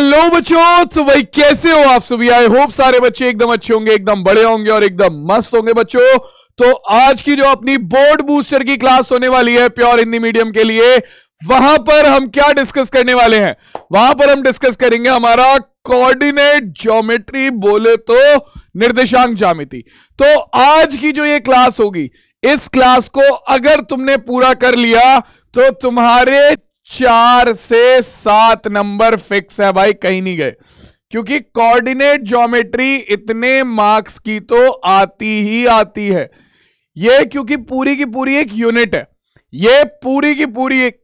Hello बच्चों तो भाई कैसे हो आप सभी आई होप सारे बच्चे एकदम अच्छे होंगे एकदम बड़े होंगे और एकदम मस्त होंगे बच्चों तो आज की जो अपनी बोर्ड बूस्टर की क्लास होने वाली है प्योर हिंदी मीडियम के लिए वहां पर हम क्या डिस्कस करने वाले हैं वहां पर हम डिस्कस करेंगे हमारा कोऑर्डिनेट ज्योमेट्री बोले तो निर्देशांक ज्यामिति तो आज की जो ये क्लास होगी इस क्लास को अगर तुमने पूरा कर लिया तो तुम्हारे चार से सात नंबर फिक्स है भाई कहीं नहीं गए क्योंकि कोऑर्डिनेट ज्योमेट्री इतने मार्क्स की तो आती ही आती है ये क्योंकि पूरी की पूरी एक यूनिट है ये पूरी की पूरी एक,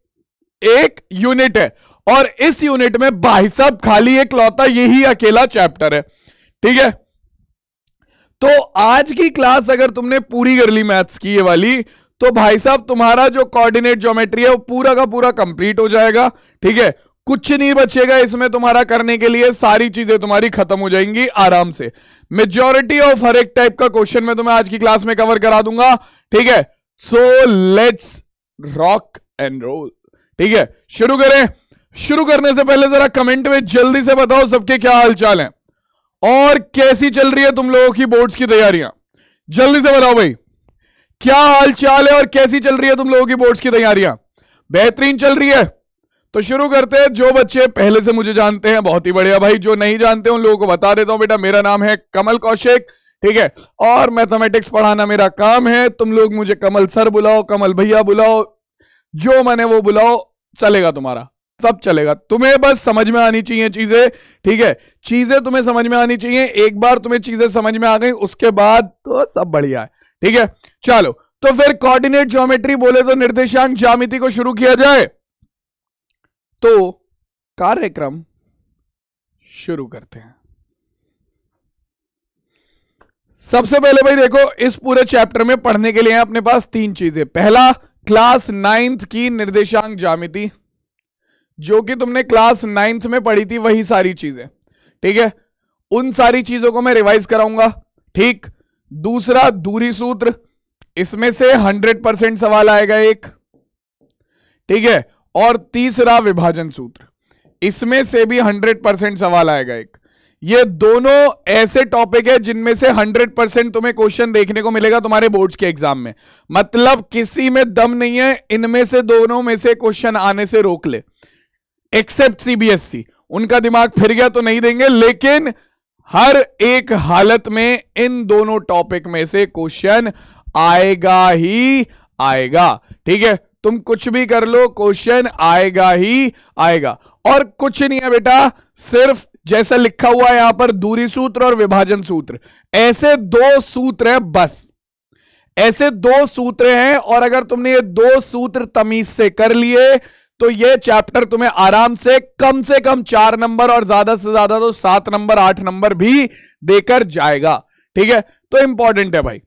एक यूनिट है और इस यूनिट में भाई साहब खाली एक लौता यही अकेला चैप्टर है ठीक है तो आज की क्लास अगर तुमने पूरी कर ली मैथ्स की ये वाली तो भाई साहब तुम्हारा जो कोऑर्डिनेट ज्योमेट्री है वो पूरा का पूरा कंप्लीट हो जाएगा ठीक है कुछ नहीं बचेगा इसमें तुम्हारा करने के लिए सारी चीजें तुम्हारी खत्म हो जाएंगी आराम से मेजोरिटी ऑफ हर एक टाइप का क्वेश्चन मैं तुम्हें आज की क्लास में कवर करा दूंगा ठीक है so let's rock and roll ठीक है शुरू करें शुरू करने से पहले जरा कमेंट में जल्दी से बताओ सबके क्या हालचाल है और कैसी चल रही है तुम लोगों की बोर्ड्स की तैयारियां जल्दी से बताओ भाई क्या हाल चाल है और कैसी चल रही है तुम लोगों की बोर्ड्स की तैयारियां बेहतरीन चल रही है तो शुरू करते हैं जो बच्चे पहले से मुझे जानते हैं बहुत ही बढ़िया भाई जो नहीं जानते उन लोगों को बता देता हूं बेटा मेरा नाम है कमल कौशिक ठीक है और मैथमेटिक्स पढ़ाना मेरा काम है तुम लोग मुझे कमल सर बुलाओ कमल भैया बुलाओ जो मैंने वो बुलाओ चलेगा तुम्हारा सब चलेगा तुम्हें बस समझ में आनी चाहिए चीजें ठीक है चीजें तुम्हें समझ में आनी चाहिए एक बार तुम्हें चीजें समझ में आ गई उसके बाद तो सब बढ़िया है ठीक है चलो तो फिर कोऑर्डिनेट ज्योमेट्री बोले तो निर्देशांक ज्यामिति को शुरू किया जाए तो कार्यक्रम शुरू करते हैं सबसे पहले भाई देखो इस पूरे चैप्टर में पढ़ने के लिए अपने पास तीन चीजें पहला क्लास नाइन्थ की निर्देशांक ज्यामिति जो कि तुमने क्लास नाइन्थ में पढ़ी थी वही सारी चीजें ठीक है उन सारी चीजों को मैं रिवाइज कराऊंगा ठीक दूसरा दूरी सूत्र इसमें से 100 परसेंट सवाल आएगा एक ठीक है और तीसरा विभाजन सूत्र इसमें से भी 100 परसेंट सवाल आएगा एक ये दोनों ऐसे टॉपिक है जिनमें से 100 परसेंट तुम्हें क्वेश्चन देखने को मिलेगा तुम्हारे बोर्ड के एग्जाम में मतलब किसी में दम नहीं है इनमें से दोनों में से क्वेश्चन आने से रोक ले एक्सेप्ट सीबीएसई e। उनका दिमाग फिर गया तो नहीं देंगे लेकिन हर एक हालत में इन दोनों टॉपिक में से क्वेश्चन आएगा ही आएगा ठीक है तुम कुछ भी कर लो क्वेश्चन आएगा ही आएगा और कुछ नहीं है बेटा सिर्फ जैसा लिखा हुआ है यहां पर दूरी सूत्र और विभाजन सूत्र ऐसे दो सूत्र हैं बस ऐसे दो सूत्र हैं और अगर तुमने ये दो सूत्र तमीज से कर लिए तो ये चैप्टर तुम्हें आराम से कम से कम चार नंबर और ज्यादा से ज्यादा तो सात नंबर आठ नंबर भी देकर जाएगा ठीक है तो इंपॉर्टेंट है भाई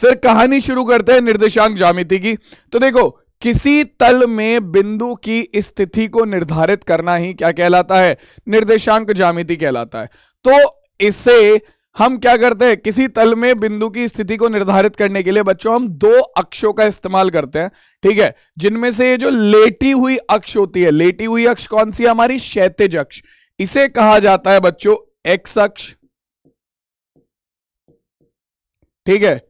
फिर कहानी शुरू करते हैं निर्देशांक जामिति की तो देखो किसी तल में बिंदु की स्थिति को निर्धारित करना ही क्या कहलाता है निर्देशांक जामिति कहलाता है तो इसे हम क्या करते हैं किसी तल में बिंदु की स्थिति को निर्धारित करने के लिए बच्चों हम दो अक्षों का इस्तेमाल करते हैं ठीक है जिनमें से ये जो लेटी हुई अक्ष होती है लेटी हुई अक्ष कौन सी है हमारी क्षैतिज अक्ष इसे कहा जाता है बच्चों एक्स अक्ष ठीक है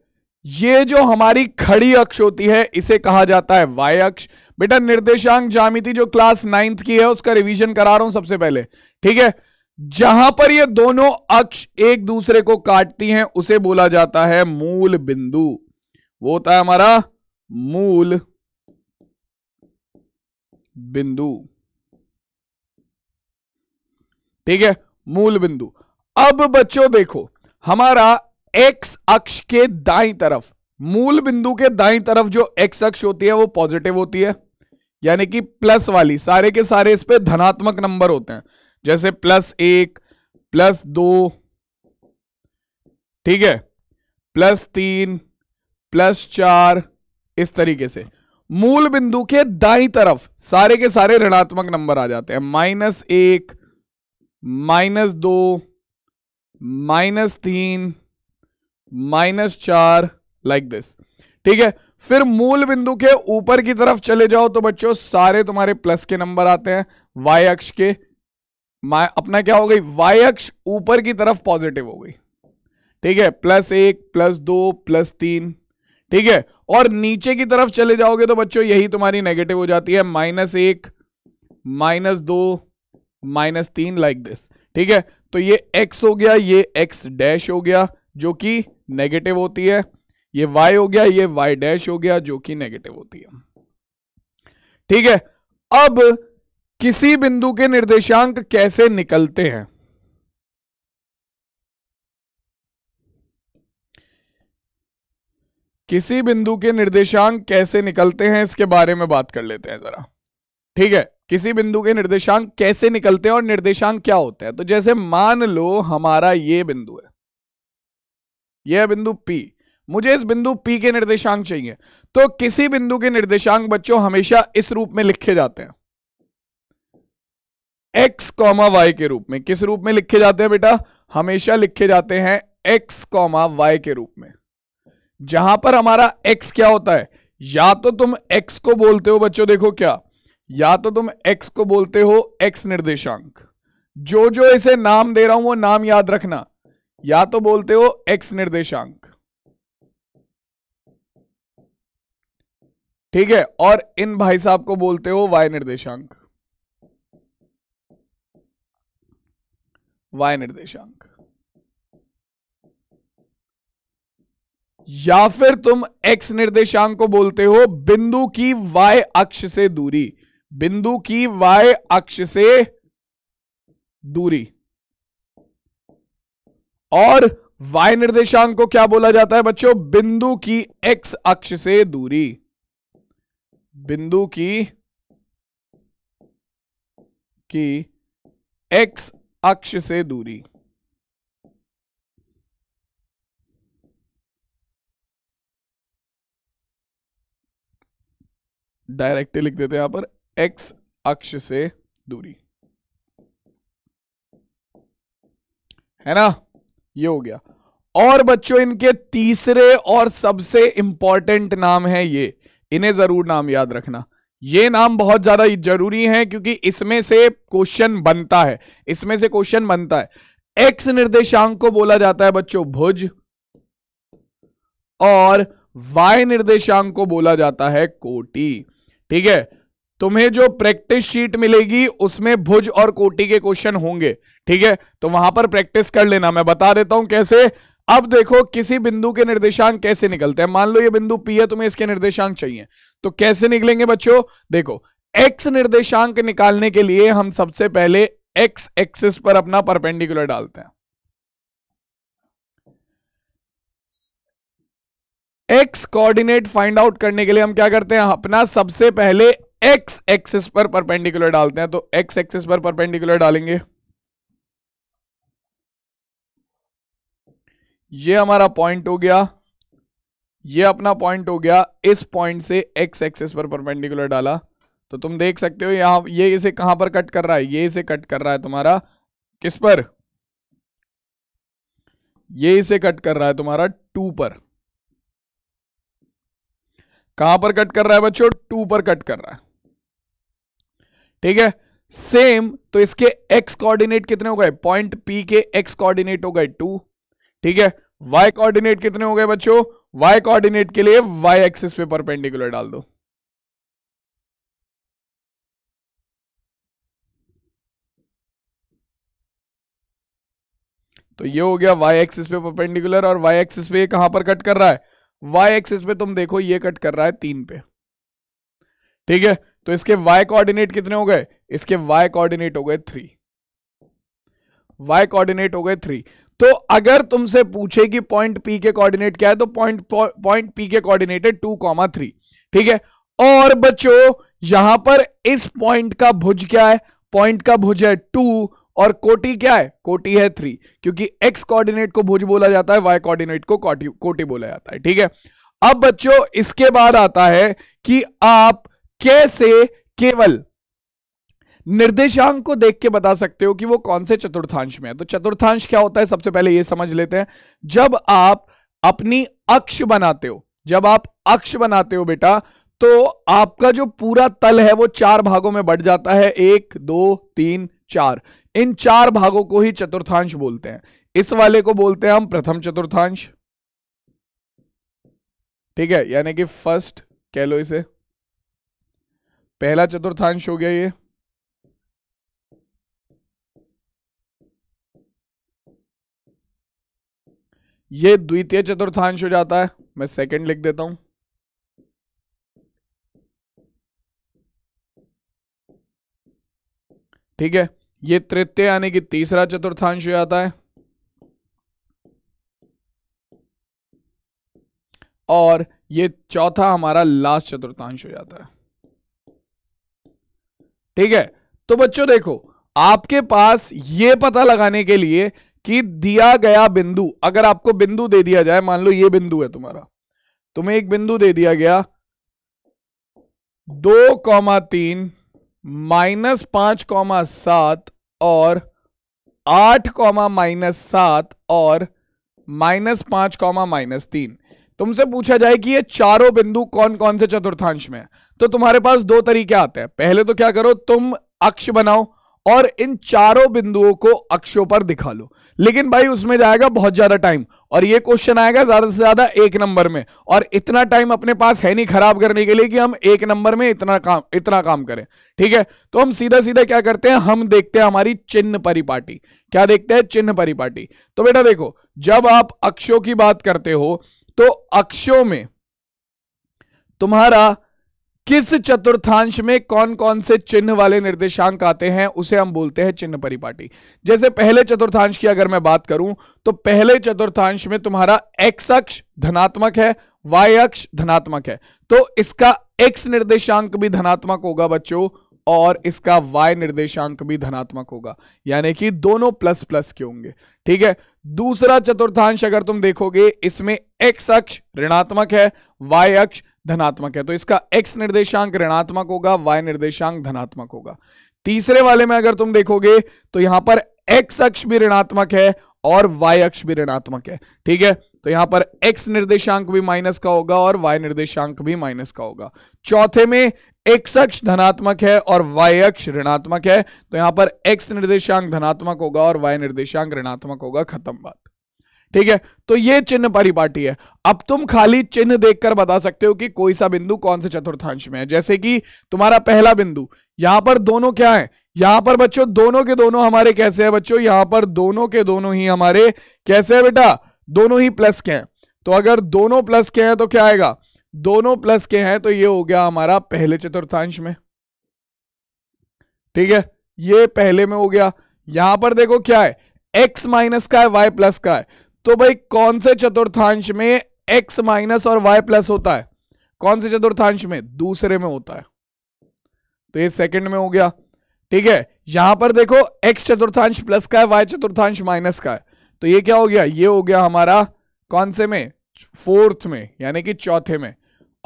ये जो हमारी खड़ी अक्ष होती है इसे कहा जाता है वाई अक्ष बेटा निर्देशांक जामिति जो क्लास नाइन्थ की है उसका रिवीजन करा रहा हूं सबसे पहले ठीक है जहां पर ये दोनों अक्ष एक दूसरे को काटती हैं उसे बोला जाता है मूल बिंदु वो होता है हमारा मूल बिंदु ठीक है मूल बिंदु अब बच्चों देखो हमारा एक्स अक्ष के दाई तरफ मूल बिंदु के दाई तरफ जो एक्स अक्ष होती है वो पॉजिटिव होती है यानी कि प्लस वाली सारे के सारे इस पे धनात्मक नंबर होते हैं जैसे प्लस एक प्लस दो ठीक है प्लस तीन प्लस चार इस तरीके से मूल बिंदु के दाई तरफ सारे के सारे ऋणात्मक नंबर आ जाते हैं माइनस एक माइनस दो माइनस तीन माइनस चार लाइक दिस ठीक है फिर मूल बिंदु के ऊपर की तरफ चले जाओ तो बच्चों सारे तुम्हारे प्लस के नंबर आते हैं वाई अक्ष के अपना क्या हो गई वाई अक्ष ऊपर की तरफ पॉजिटिव हो गई ठीक है प्लस एक प्लस दो प्लस तीन ठीक है और नीचे की तरफ चले जाओगे तो बच्चों यही तुम्हारी नेगेटिव हो जाती है माइनस एक माइनस दो माइनस तीन लाइक दिस ठीक है तो ये एक्स हो गया ये एक्स डैश हो गया जो कि नेगेटिव होती है ये वाई हो गया ये वाई डैश हो गया जो कि नेगेटिव होती है ठीक है अब किसी बिंदु के निर्देशांक कैसे निकलते हैं किसी बिंदु के निर्देशांक कैसे निकलते हैं इसके बारे में बात कर लेते हैं जरा ठीक है किसी बिंदु के निर्देशांक कैसे निकलते हैं और निर्देशांक क्या होते हैं तो जैसे मान लो हमारा ये बिंदु है यह बिंदु P मुझे इस बिंदु P के निर्देशांक चाहिए तो किसी बिंदु के निर्देशांक बच्चों हमेशा इस रूप में लिखे जाते हैं एक्स कॉमा वाई के रूप में किस रूप में लिखे जाते हैं बेटा हमेशा लिखे जाते हैं एक्स कॉमा वाई के रूप में जहां पर हमारा एक्स क्या होता है या तो तुम एक्स को बोलते हो बच्चों देखो क्या या तो तुम एक्स को बोलते हो एक्स निर्देशांक जो जो इसे नाम दे रहा हूं वो नाम याद रखना या तो बोलते हो एक्स निर्देशांक ठीक है और इन भाई साहब को बोलते हो वाई निर्देशांक y निर्देशांक या फिर तुम x निर्देशांक को बोलते हो बिंदु की y अक्ष से दूरी बिंदु की y अक्ष से दूरी और y निर्देशांक को क्या बोला जाता है बच्चों बिंदु की x अक्ष से दूरी बिंदु की की x अक्ष से दूरी डायरेक्टली लिख देते हैं यहां पर एक्स अक्ष से दूरी है ना ये हो गया और बच्चों इनके तीसरे और सबसे इंपॉर्टेंट नाम है ये इन्हें जरूर नाम याद रखना ये नाम बहुत ज्यादा जरूरी है क्योंकि इसमें से क्वेश्चन बनता है इसमें से क्वेश्चन बनता है एक्स निर्देशांक को बोला जाता है बच्चों भुज और वाई निर्देशांक को बोला जाता है कोटी ठीक है तुम्हें जो प्रैक्टिस शीट मिलेगी उसमें भुज और कोटी के क्वेश्चन होंगे ठीक है तो वहां पर प्रैक्टिस कर लेना मैं बता देता हूं कैसे अब देखो किसी बिंदु के निर्देशांक कैसे निकलते हैं मान लो ये बिंदु पी है तुम्हें इसके निर्देशांक चाहिए तो कैसे निकलेंगे बच्चों देखो एक्स निर्देशांक निकालने के लिए हम सबसे पहले एक्स एक्सिस पर अपना परपेंडिकुलर डालते हैं एक्स कोऑर्डिनेट फाइंड आउट करने के लिए हम क्या करते हैं अपना सबसे पहले एक्स एक्सिस पर परपेंडिकुलर डालते हैं तो एक्स एक्सिस पर परपेंडिकुलर डालेंगे ये हमारा पॉइंट हो गया ये अपना पॉइंट हो गया इस पॉइंट से एक्स एक्सेस पर परपेंडिकुलर डाला तो तुम देख सकते हो यहां ये इसे कहां पर कट कर रहा है ये इसे कट कर रहा है तुम्हारा किस पर ये इसे कट कर रहा है तुम्हारा टू पर कहां पर कट कर रहा है बच्चों टू पर कट कर रहा है ठीक है सेम तो इसके एक्स कोऑर्डिनेट कितने हो गए पॉइंट पी के एक्स कोऑर्डिनेट हो गए टू ठीक है वाई कोऑर्डिनेट कितने हो गए बच्चों वाई कोऑर्डिनेट के लिए वाई एक्सिस पे परपेंडिकुलर डाल दो तो ये हो गया वाई एक्सिस पे परपेंडिकुलर और वाई एक्सिस पे ये कहां पर कट कर रहा है वाई एक्सिस पे तुम देखो ये कट कर रहा है तीन पे ठीक है तो इसके वाई कोऑर्डिनेट कितने हो गए इसके वाई कोऑर्डिनेट हो गए थ्री वाई कोऑर्डिनेट हो गए थ्री तो अगर तुमसे पूछे कि पॉइंट पी के कोऑर्डिनेट क्या है तो पॉइंट पॉइंट पी के कोऑर्डिनेट है टू कॉमा थ्री ठीक है और बच्चों यहां पर इस पॉइंट का भुज क्या है पॉइंट का भुज है टू और कोटी क्या है कोटी है थ्री क्योंकि एक्स कोऑर्डिनेट को भुज बोला जाता है वाई कोऑर्डिनेट को कोटी कोटी बोला जाता है ठीक है अब बच्चों इसके बाद आता है कि आप कैसे केवल निर्देशांक को देख के बता सकते हो कि वो कौन से चतुर्थांश में है तो चतुर्थांश क्या होता है सबसे पहले ये समझ लेते हैं जब आप अपनी अक्ष बनाते हो जब आप अक्ष बनाते हो बेटा तो आपका जो पूरा तल है वो चार भागों में बढ़ जाता है एक दो तीन चार इन चार भागों को ही चतुर्थांश बोलते हैं इस वाले को बोलते हैं हम प्रथम चतुर्थांश ठीक है यानी कि फर्स्ट कह लो इसे पहला चतुर्थांश हो गया ये ये द्वितीय चतुर्थांश हो जाता है मैं सेकंड लिख देता हूं ठीक है ये तृतीय यानी कि तीसरा चतुर्थांश हो जाता है और ये चौथा हमारा लास्ट चतुर्थांश हो जाता है ठीक है तो बच्चों देखो आपके पास ये पता लगाने के लिए कि दिया गया बिंदु अगर आपको बिंदु दे दिया जाए मान लो ये बिंदु है तुम्हारा तुम्हें एक बिंदु दे दिया गया दो कौमा तीन माइनस पांच कौमा सात और आठ कौमा माइनस सात और माइनस पांच कौमा माइनस तीन तुमसे पूछा जाए कि ये चारों बिंदु कौन कौन से चतुर्थांश में है तो तुम्हारे पास दो तरीके आते हैं पहले तो क्या करो तुम अक्ष बनाओ और इन चारों बिंदुओं को अक्षों पर दिखा लो लेकिन भाई उसमें जाएगा बहुत ज्यादा टाइम और ये क्वेश्चन आएगा ज्यादा से ज्यादा एक नंबर में और इतना टाइम अपने पास है नहीं खराब करने के लिए कि हम एक नंबर में इतना काम इतना काम करें ठीक है तो हम सीधा सीधा क्या करते हैं हम देखते हैं हमारी चिन्ह परिपाटी क्या देखते हैं चिन्ह परिपाटी तो बेटा देखो जब आप अक्षों की बात करते हो तो अक्षों में तुम्हारा किस चतुर्थांश में कौन कौन से चिन्ह वाले निर्देशांक आते हैं उसे हम बोलते हैं चिन्ह परिपाटी जैसे पहले चतुर्थांश की अगर मैं बात करूं तो पहले चतुर्थांश में तुम्हारा एक्स अक्ष धनात्मक है वाई अक्ष धनात्मक है तो इसका एक्स निर्देशांक भी धनात्मक होगा बच्चों और इसका वाई निर्देशांक भी धनात्मक होगा यानी कि दोनों प्लस प्लस के होंगे ठीक है दूसरा चतुर्थांश अगर तुम देखोगे इसमें एक्स अक्ष ऋणात्मक है वाई अक्ष धनात्मक है तो इसका एक्स निर्देशांक ऋणात्मक होगा वाई निर्देशांक धनात्मक होगा तीसरे वाले में अगर तुम देखोगे तो यहां पर एक्स अक्ष भी ऋणात्मक है और वाई अक्ष भी ऋणात्मक है ठीक है तो यहां पर एक्स निर्देशांक भी माइनस का होगा और वाई निर्देशांक भी माइनस का होगा चौथे में एक्स अक्ष धनात्मक है और वाई अक्ष ऋणात्मक है तो यहां पर एक्स निर्देशांक धनात्मक होगा और वाई निर्देशांक ऋणात्मक होगा खत्म बात ठीक है तो ये चिन्ह परिपाटी है अब तुम खाली चिन्ह देखकर बता सकते हो कि कोई सा बिंदु कौन से चतुर्थांश में है जैसे कि तुम्हारा पहला बिंदु यहां पर दोनों क्या है यहां पर बच्चों दोनों के दोनों हमारे कैसे है बच्चों यहां पर दोनों के दोनों ही हमारे कैसे है बेटा दोनों ही प्लस के हैं तो अगर दोनों प्लस के हैं तो क्या आएगा दोनों प्लस के हैं तो ये हो गया हमारा पहले चतुर्थांश में ठीक है ये पहले में हो गया यहां पर देखो क्या है एक्स माइनस का है वाई प्लस का है तो भाई कौन से चतुर्थांश में एक्स माइनस और वाई प्लस होता है कौन से चतुर्थांश में दूसरे में होता है तो ये सेकंड में हो गया ठीक है यहां पर देखो एक्स चतुर्थांश प्लस का है वाई चतुर्थांश माइनस का है तो ये क्या हो गया ये हो गया हमारा कौन से में फोर्थ में यानी कि चौथे में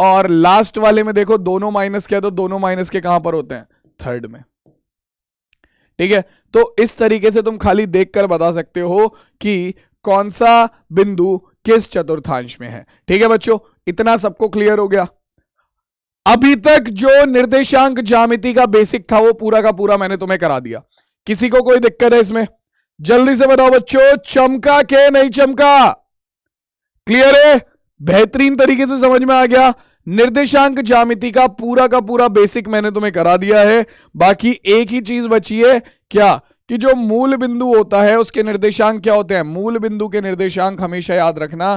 और लास्ट वाले में देखो दोनों माइनस के तो दोनों माइनस के कहां पर होते हैं थर्ड में ठीक है तो इस तरीके से तुम खाली देखकर बता सकते हो कि कौन सा बिंदु किस चतुर्थांश में है ठीक है बच्चों इतना सबको क्लियर हो गया अभी तक जो निर्देशांक जामिति का बेसिक था वो पूरा का पूरा मैंने तुम्हें करा दिया किसी को कोई दिक्कत है इसमें जल्दी से बताओ बच्चों चमका के नहीं चमका क्लियर है बेहतरीन तरीके से समझ में आ गया निर्देशांक जामिति का पूरा का पूरा बेसिक मैंने तुम्हें करा दिया है बाकी एक ही चीज बची है क्या कि जो मूल बिंदु होता है उसके निर्देशांक क्या होते हैं मूल बिंदु के निर्देशांक हमेशा याद रखना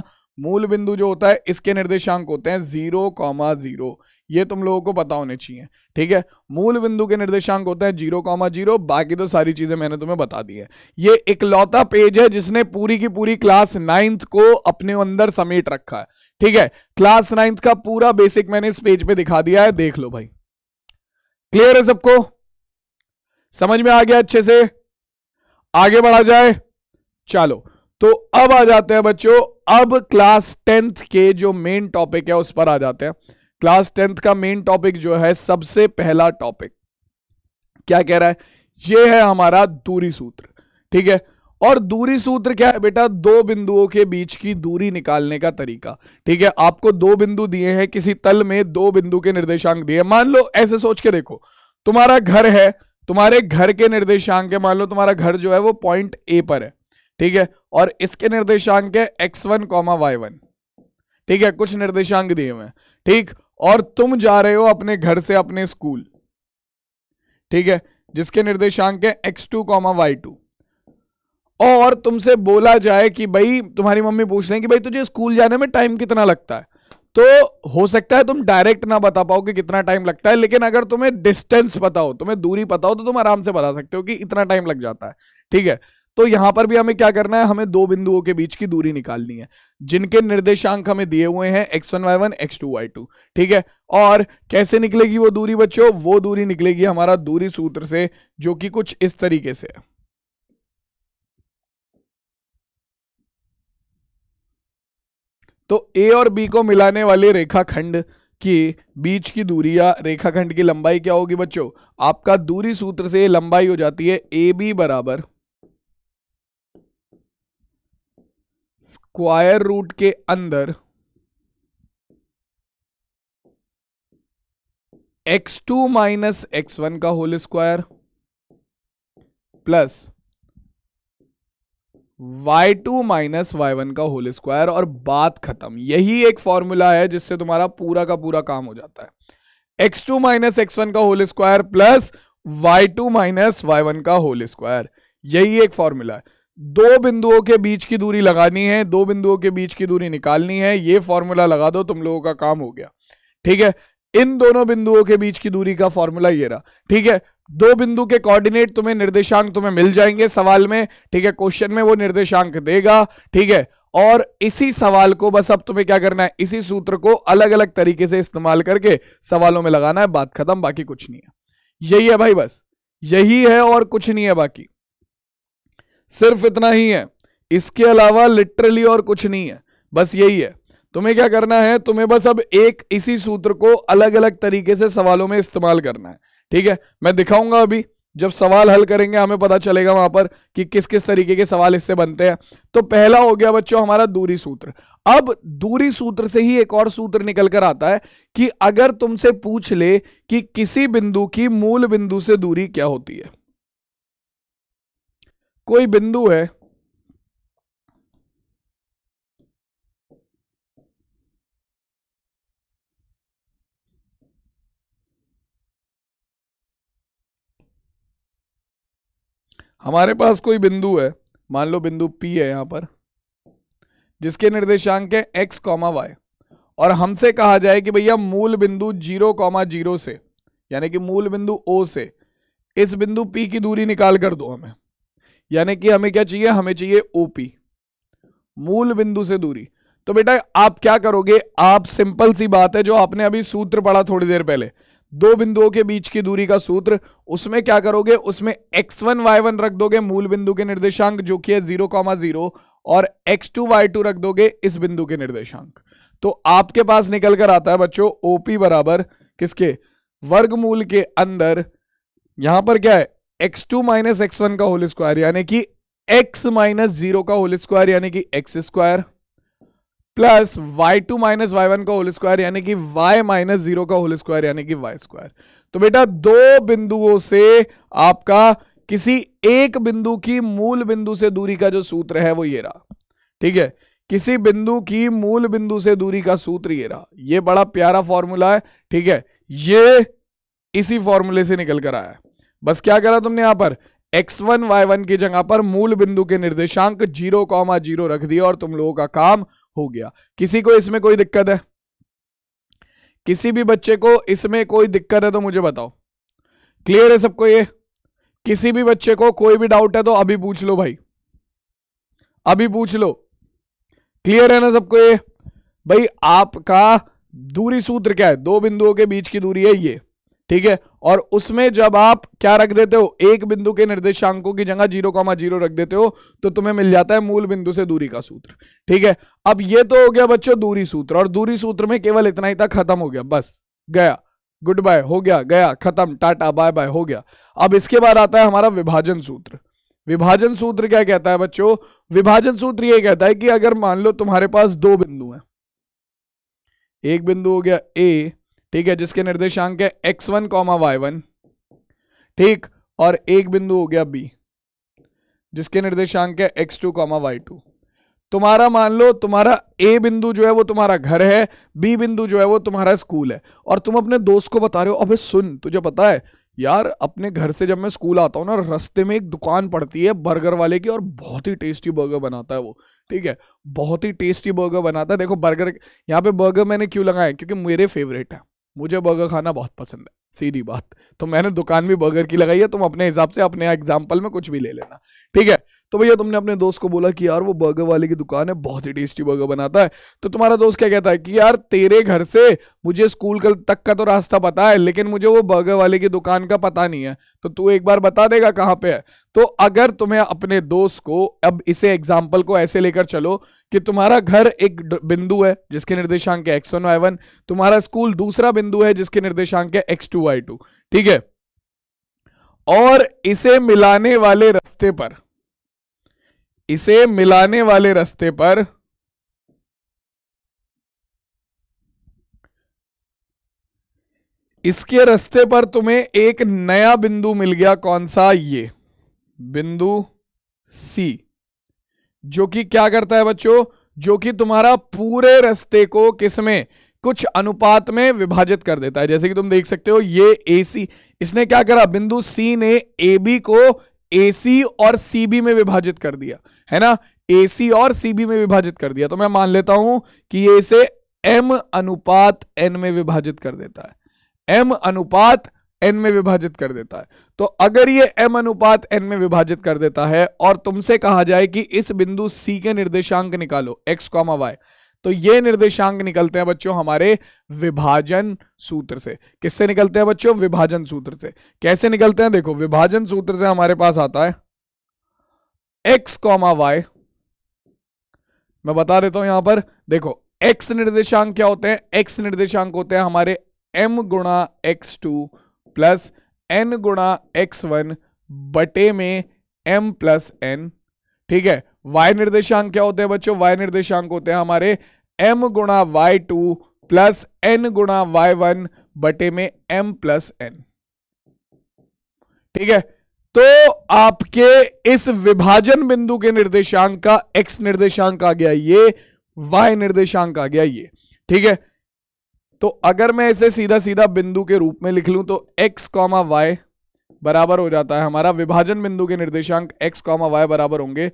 मूल बिंदु जो होता है इसके निर्देशांक होते हैं जीरो कॉमा जीरो ये तुम लोगों को पता होने चाहिए ठीक है मूल बिंदु के निर्देशांक होते हैं जीरो कॉमा जीरो बाकी तो सारी चीजें मैंने तुम्हें बता दी है ये इकलौता पेज है जिसने पूरी की पूरी क्लास नाइन्थ को अपने अंदर समेट रखा है ठीक है क्लास नाइन्थ का पूरा बेसिक मैंने इस पेज पे दिखा दिया है देख लो भाई क्लियर है सबको समझ में आ गया अच्छे से आगे बढ़ा जाए चलो तो अब आ जाते हैं बच्चों अब क्लास टेंथ के जो मेन टॉपिक है उस पर आ जाते हैं क्लास टेंथ का मेन टॉपिक जो है सबसे पहला टॉपिक क्या कह रहा है ये है हमारा दूरी सूत्र ठीक है और दूरी सूत्र क्या है बेटा दो बिंदुओं के बीच की दूरी निकालने का तरीका ठीक है आपको दो बिंदु दिए हैं किसी तल में दो बिंदु के निर्देशांक दिए मान लो ऐसे सोच के देखो तुम्हारा घर है तुम्हारे घर के निर्देशांक है मान लो तुम्हारा घर जो है वो पॉइंट ए पर है ठीक है और इसके निर्देशांक है x one comma y one ठीक है कुछ निर्देशांक दिए हुए ठीक और तुम जा रहे हो अपने घर से अपने स्कूल ठीक है जिसके निर्देशांक है x two comma y two और तुमसे बोला जाए कि भाई तुम्हारी मम्मी पूछ रहे हैं कि भाई तुझे स्कूल जाने में टाइम कितना लगता है तो हो सकता है तुम डायरेक्ट ना बता पाओ कि कितना टाइम लगता है लेकिन अगर तुम्हें डिस्टेंस बताओ तुम्हें दूरी बताओ तो तुम आराम से बता सकते हो कि इतना टाइम लग जाता है ठीक है तो यहां पर भी हमें क्या करना है हमें दो बिंदुओं के बीच की दूरी निकालनी है जिनके निर्देशांक हमें दिए हुए हैं x one y one x two y two ठीक है और कैसे निकलेगी वो दूरी बच्चों वो दूरी निकलेगी हमारा दूरी सूत्र से जो कि कुछ इस तरीके से है तो ए और बी को मिलाने वाले रेखाखंड के बीच की दूरी या रेखाखंड की लंबाई क्या होगी बच्चों आपका दूरी सूत्र से लंबाई हो जाती है ए बी बराबर स्क्वायर रूट के अंदर x two minus x one का whole square plus y two minus y one का होल स्क्वायर और बात खत्म यही एक फॉर्मूला है जिससे तुम्हारा पूरा का पूरा काम हो जाता है x two minus x one का whole square plus y two minus y one का होल स्क्वायर यही एक फॉर्मूला है दो बिंदुओं के बीच की दूरी लगानी है दो बिंदुओं के बीच की दूरी निकालनी है ये फॉर्मूला लगा दो तुम लोगों का काम हो गया ठीक है इन दोनों बिंदुओं के बीच की दूरी का फॉर्मूला ये रहा ठीक है दो बिंदु के कोऑर्डिनेट तुम्हें निर्देशांक तुम्हें मिल जाएंगे सवाल में ठीक है क्वेश्चन में वो निर्देशांक देगा ठीक है और इसी सवाल को बस अब तुम्हें क्या करना है इसी सूत्र को अलग अलग तरीके से इस्तेमाल करके सवालों में लगाना है बात खत्म बाकी कुछ नहीं है यही है भाई बस यही है और कुछ नहीं है बाकी सिर्फ इतना ही है इसके अलावा लिटरली और कुछ नहीं है बस यही है तुम्हें क्या करना है तुम्हें बस अब एक इसी सूत्र को अलग अलग तरीके से सवालों में इस्तेमाल करना है ठीक है मैं दिखाऊंगा अभी जब सवाल हल करेंगे हमें पता चलेगा वहां पर कि किस किस तरीके के सवाल इससे बनते हैं तो पहला हो गया बच्चों हमारा दूरी सूत्र अब दूरी सूत्र से ही एक और सूत्र निकल कर आता है कि अगर तुमसे पूछ ले कि किसी बिंदु की मूल बिंदु से दूरी क्या होती है कोई बिंदु है हमारे पास कोई बिंदु है मान लो बिंदु पी है यहाँ पर जिसके निर्देशांक है एक्स कॉमा वाई और हमसे कहा जाए कि भैया मूल बिंदु जीरो कॉमा जीरो से यानी कि मूल बिंदु ओ से इस बिंदु पी की दूरी निकाल कर दो हमें यानी कि हमें क्या चाहिए हमें चाहिए ओ पी मूल बिंदु से दूरी तो बेटा आप क्या करोगे आप सिंपल सी बात है जो आपने अभी सूत्र पढ़ा थोड़ी देर पहले दो बिंदुओं के बीच की दूरी का सूत्र उसमें क्या करोगे उसमें एक्स वन वाई वन रख दोगे मूल बिंदु के निर्देशांक जो कि है जीरो कॉमा जीरो और एक्स टू वाई टू रख दोगे इस बिंदु के निर्देशांक तो आपके पास निकल कर आता है बच्चों ओपी बराबर किसके वर्गमूल के अंदर यहां पर क्या है x two minus x one का होल स्क्वायर यानी कि एक्स माइनस जीरो का होल स्क्वायर यानी कि x square plus y two minus y one का होल स्क्वायर यानी कि वाई माइनस जीरो का होल स्क्वायर यानी कि वाई स्क्वायर तो बेटा दो बिंदुओं से आपका किसी एक बिंदु की मूल बिंदु से दूरी का जो सूत्र है वो ये रहा ठीक है किसी बिंदु की मूल बिंदु से दूरी का सूत्र ये रहा ये बड़ा प्यारा फॉर्मूला है ठीक है ये इसी फॉर्मूले से निकल कर आया बस क्या करा तुमने यहां पर x1 y1 की जगह पर मूल बिंदु के निर्देशांक जीरो कॉमा जीरो रख दिया और तुम लोगों का काम हो गया किसी को इसमें कोई दिक्कत है किसी भी बच्चे को इसमें कोई दिक्कत है तो मुझे बताओ क्लियर है सबको ये किसी भी बच्चे को कोई भी डाउट है तो अभी पूछ लो भाई अभी पूछ लो क्लियर है ना सबको ये भाई आपका दूरी सूत्र क्या है दो बिंदुओं के बीच की दूरी है ये ठीक है और उसमें जब आप क्या रख देते हो एक बिंदु के निर्देशांकों की जगह जीरो कॉमा जीरो रख देते हो तो तुम्हें मिल जाता है मूल बिंदु से दूरी का सूत्र ठीक है अब ये तो हो गया बच्चों दूरी सूत्र और दूरी सूत्र में केवल इतना ही था खत्म हो गया बस गया गुड बाय हो गया गया खत्म टाटा बाय बाय हो गया अब इसके बाद आता है हमारा विभाजन सूत्र विभाजन सूत्र क्या कहता है बच्चों विभाजन सूत्र ये कहता है कि अगर मान लो तुम्हारे पास दो बिंदु हैं एक बिंदु हो गया ए ठीक है जिसके निर्देशांक है x one comma y one ठीक और एक बिंदु हो गया बी जिसके निर्देशांक है x two comma y two तुम्हारा मान लो तुम्हारा ए बिंदु जो है वो तुम्हारा घर है बी बिंदु जो है वो तुम्हारा स्कूल है और तुम अपने दोस्त को बता रहे हो अबे सुन तुझे पता है यार अपने घर से जब मैं स्कूल आता हूँ ना रास्ते में एक दुकान पड़ती है बर्गर वाले की और बहुत ही टेस्टी बर्गर बनाता है वो ठीक है बहुत ही टेस्टी बर्गर बनाता है देखो बर्गर यहाँ पे बर्गर मैंने क्यों लगाया क्योंकि मेरे फेवरेट है मुझे बर्गर खाना बहुत पसंद है सीधी बात तो मैंने दुकान भी बर्गर की लगाई है तुम अपने हिसाब से अपने एग्जाम्पल में कुछ भी ले लेना ठीक है तो भैया तुमने अपने दोस्त को बोला कि यार वो बर्गर वाले की दुकान है बहुत ही टेस्टी बर्गर बनाता है तो तुम्हारा दोस्त क्या कहता है कि यार तेरे घर से मुझे स्कूल कल तक का तो रास्ता पता है लेकिन मुझे वो बर्गर वाले की दुकान का पता नहीं है तो तू एक बार बता देगा कहाँ पे है तो अगर तुम्हें अपने दोस्त को अब इसे एग्जाम्पल को ऐसे लेकर चलो कि तुम्हारा घर एक बिंदु है जिसके निर्देशांक है एक्स वन वाई वन तुम्हारा स्कूल दूसरा बिंदु है जिसके निर्देशांक है एक्स टू वाई टू ठीक है और इसे मिलाने वाले रास्ते पर इसे मिलाने वाले रास्ते पर इसके रास्ते पर तुम्हें एक नया बिंदु मिल गया कौन सा ये बिंदु सी जो कि क्या करता है बच्चों जो कि तुम्हारा पूरे रास्ते को किसमें कुछ अनुपात में विभाजित कर देता है जैसे कि तुम देख सकते हो ये ए सी इसने क्या करा बिंदु सी ने ए बी को ए सी और सी बी में विभाजित कर दिया है ना एसी और सीबी में विभाजित कर दिया तो मैं मान लेता हूं कि ये इसे एम अनुपात एन में विभाजित कर देता है एम अनुपात एन में विभाजित कर देता है तो अगर ये एम अनुपात एन में विभाजित कर देता है और तुमसे कहा जाए कि इस बिंदु सी के निर्देशांक निकालो एक्स कॉमा वाई तो ये निर्देशांक निकलते हैं बच्चों हमारे विभाजन सूत्र से किससे निकलते हैं बच्चों विभाजन सूत्र से कैसे निकलते हैं देखो विभाजन सूत्र से हमारे पास आता है एक्स कॉमा वाई मैं बता देता हूं यहां पर देखो एक्स निर्देशांक क्या होते हैं एक्स निर्देशांक होते हैं हमारे एम गुणा एक्स टू प्लस एन गुणा एक्स वन बटे में एम प्लस एन ठीक है वाई निर्देशांक क्या होते हैं बच्चों वाई निर्देशांक होते हैं हमारे एम गुणा वाई टू प्लस एन गुणा वाई वन बटे में एम प्लस एन ठीक है तो आपके इस विभाजन बिंदु के निर्देशांक का एक्स निर्देशांक आ गया ये वाई निर्देशांक आ गया ये ठीक है तो अगर मैं इसे सीधा सीधा बिंदु के रूप में लिख लूं तो एक्स कॉमा वाई बराबर हो जाता है हमारा विभाजन बिंदु के निर्देशांक एक्स कॉमा वाई बराबर होंगे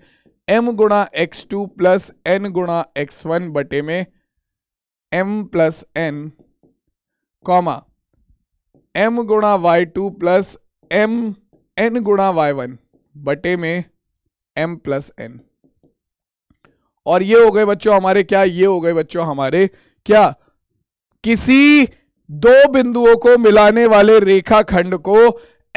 एम गुणा एक्स टू प्लस एन गुणा एक्स वन बटे में m plus n comma m गुणा y two plus m n गुणा वाई वन बटे में एम प्लस एन और ये हो गए बच्चों हमारे क्या ये हो गए बच्चों हमारे क्या किसी दो बिंदुओं को मिलाने वाले रेखा खंड को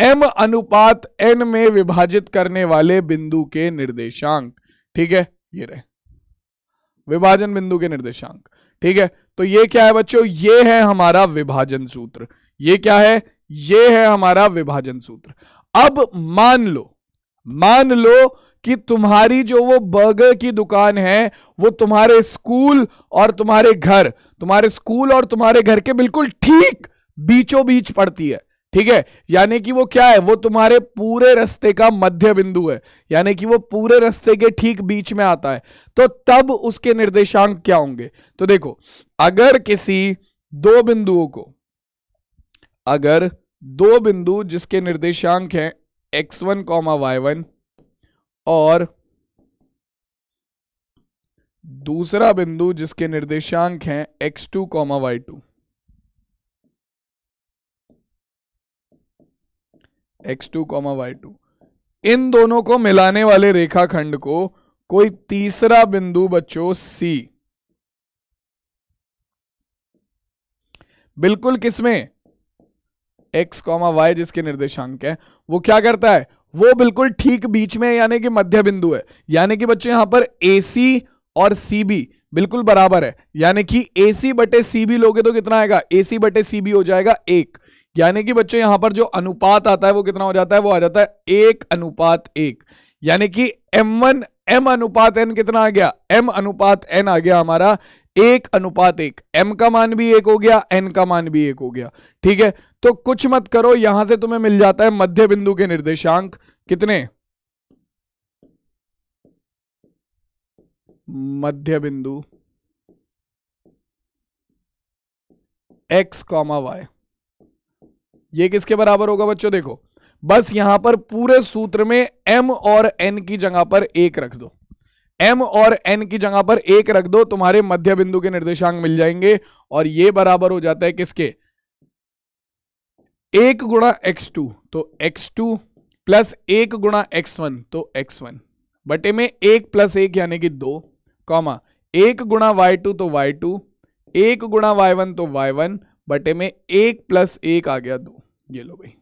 एम अनुपात एन में विभाजित करने वाले बिंदु के निर्देशांक ठीक है ये रहे विभाजन बिंदु के निर्देशांक ठीक है तो ये क्या है बच्चों ये है हमारा विभाजन सूत्र ये क्या है ये है हमारा विभाजन सूत्र अब मान लो मान लो कि तुम्हारी जो वो बर्गर की दुकान है वो तुम्हारे स्कूल और तुम्हारे घर तुम्हारे स्कूल और तुम्हारे घर के बिल्कुल ठीक बीचों बीच पड़ती है ठीक है यानी कि वो क्या है वो तुम्हारे पूरे रस्ते का मध्य बिंदु है यानी कि वो पूरे रस्ते के ठीक बीच में आता है तो तब उसके निर्देशांक क्या होंगे तो देखो अगर किसी दो बिंदुओं को अगर दो बिंदु जिसके निर्देशांक हैं x one comma y one और दूसरा बिंदु जिसके निर्देशांक हैं x two comma y two x two comma y two इन दोनों को मिलाने वाले रेखाखंड को कोई तीसरा बिंदु बच्चों सी बिल्कुल किसमें एक्स कॉमा वाई जिसके निर्देशांक है वो क्या करता है वो बिल्कुल ठीक बीच में यानी कि मध्य बिंदु है यानी कि बच्चों यहां पर ए सी और सी बी बिल्कुल बराबर है यानी कि ए सी बटे सी बी लोगे तो कितना आएगा ए सी बटे सी बी हो जाएगा एक यानी कि बच्चों यहां पर जो अनुपात आता है वो कितना हो जाता है वो आ जाता है एक अनुपात एक यानी कि एम वन एम अनुपात एन कितना आ गया एम अनुपात एन आ गया हमारा एक अनुपात एक एम का मान भी एक हो गया एन का मान भी एक हो गया ठीक है तो कुछ मत करो यहां से तुम्हें मिल जाता है मध्य बिंदु के निर्देशांक कितने मध्य बिंदु एक्स कॉमा वाई ये किसके बराबर होगा बच्चों देखो बस यहां पर पूरे सूत्र में m और n की जगह पर एक रख दो m और n की जगह पर एक रख दो तुम्हारे मध्य बिंदु के निर्देशांक मिल जाएंगे और ये बराबर हो जाता है किसके एक गुणा एक्स टू तो एक्स टू प्लस एक गुणा एक्स वन तो एक्स वन बटे में एक प्लस एक यानी कि दो कॉमा एक गुणा वाई टू तो वाई टू एक गुणा वाई वन तो वाई वन बटे में एक प्लस एक आ गया दो ये लो भाई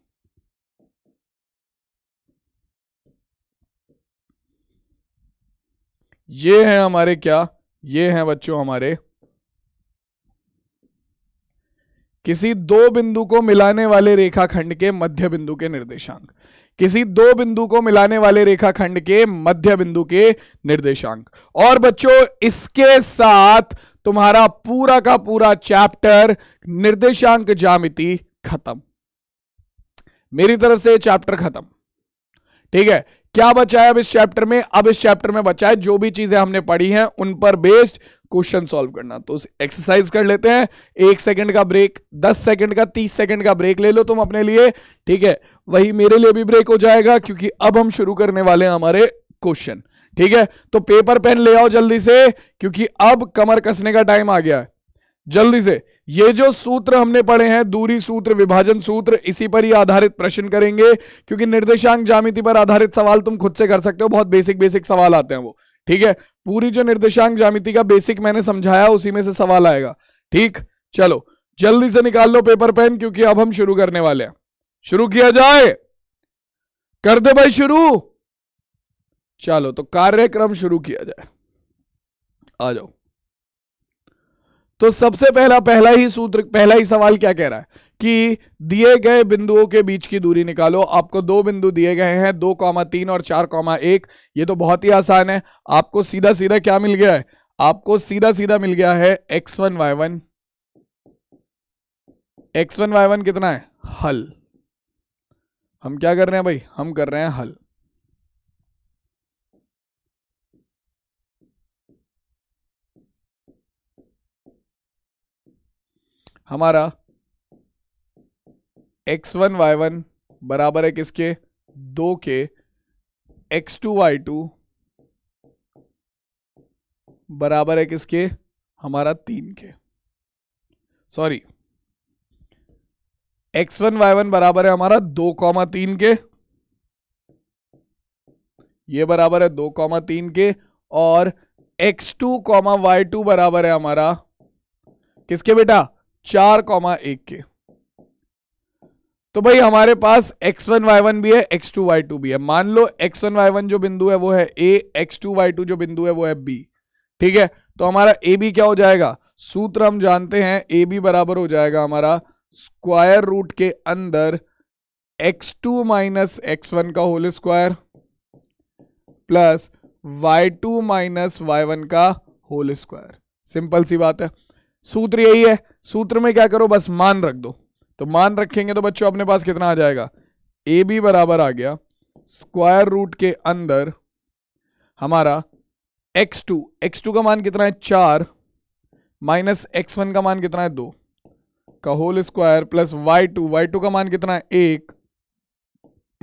ये है हमारे क्या ये है बच्चों हमारे किसी दो बिंदु को मिलाने वाले रेखाखंड के मध्य बिंदु के निर्देशांक किसी दो बिंदु को मिलाने वाले रेखाखंड के मध्य बिंदु के निर्देशांक और बच्चों इसके साथ तुम्हारा पूरा का पूरा चैप्टर निर्देशांक जामिति खत्म मेरी तरफ से चैप्टर खत्म ठीक है क्या बचा है अब इस चैप्टर में अब इस चैप्टर में बचा है जो भी चीजें हमने पढ़ी हैं उन पर बेस्ड क्वेश्चन सॉल्व करना तो एक्सरसाइज कर लेते हैं एक सेकंड का ब्रेक दस सेकंड का तीस सेकंड का ब्रेक ले लो तुम अपने लिए ठीक है वही मेरे लिए भी ब्रेक हो जाएगा क्योंकि अब हम शुरू करने वाले हैं हमारे क्वेश्चन ठीक है तो पेपर पेन ले आओ जल्दी से क्योंकि अब कमर कसने का टाइम आ गया है जल्दी से ये जो सूत्र हमने पढ़े हैं दूरी सूत्र विभाजन सूत्र इसी पर ही आधारित प्रश्न करेंगे क्योंकि निर्देशांक जामिति पर आधारित सवाल तुम खुद से कर सकते हो बहुत बेसिक बेसिक सवाल आते हैं वो ठीक है पूरी जो निर्देशांक जामिति का बेसिक मैंने समझाया उसी में से सवाल आएगा ठीक चलो जल्दी से निकाल लो पेपर पेन क्योंकि अब हम शुरू करने वाले हैं शुरू किया जाए कर दे भाई शुरू चलो तो कार्यक्रम शुरू किया जाए आ जाओ तो सबसे पहला पहला ही सूत्र पहला ही सवाल क्या कह रहा है कि दिए गए बिंदुओं के बीच की दूरी निकालो आपको दो बिंदु दिए गए हैं दो कॉमा तीन और चार कॉमा एक ये तो बहुत ही आसान है आपको सीधा सीधा क्या मिल गया है आपको सीधा सीधा मिल गया है x one y one x one y one कितना है हल हम क्या कर रहे हैं भाई हम कर रहे हैं हल हमारा एक्स वन वाई वन बराबर है किसके दो के एक्स टू वाई टू बराबर है किसके हमारा तीन के sorry x one y one बराबर है हमारा दो कॉमा तीन के ये बराबर है दो कॉमा तीन के और x two comma y two बराबर है हमारा किसके बेटा चार कॉमा एक के तो भाई हमारे पास एक्स वन वाई वन भी है एक्स टू वाई टू भी है मान लो एक्स वन वाई वन जो बिंदु है वो है A x two y two जो बिंदु है वो है बी ठीक है तो हमारा ए बी क्या हो जाएगा सूत्र हम जानते हैं ए बी बराबर हो जाएगा हमारा स्क्वायर रूट के अंदर x two minus x one का whole square plus y two minus y one का होल स्क्वायर सिंपल सी बात है सूत्र यही है सूत्र में क्या करो बस मान रख दो तो मान रखेंगे तो बच्चों अपने पास कितना आ जाएगा ए बी बराबर आ गया स्क्वायर रूट के अंदर हमारा एक्स टू एक्स टू का मान कितना है चार माइनस एक्स वन का मान कितना है दो का whole square plus y two y two का मान कितना है एक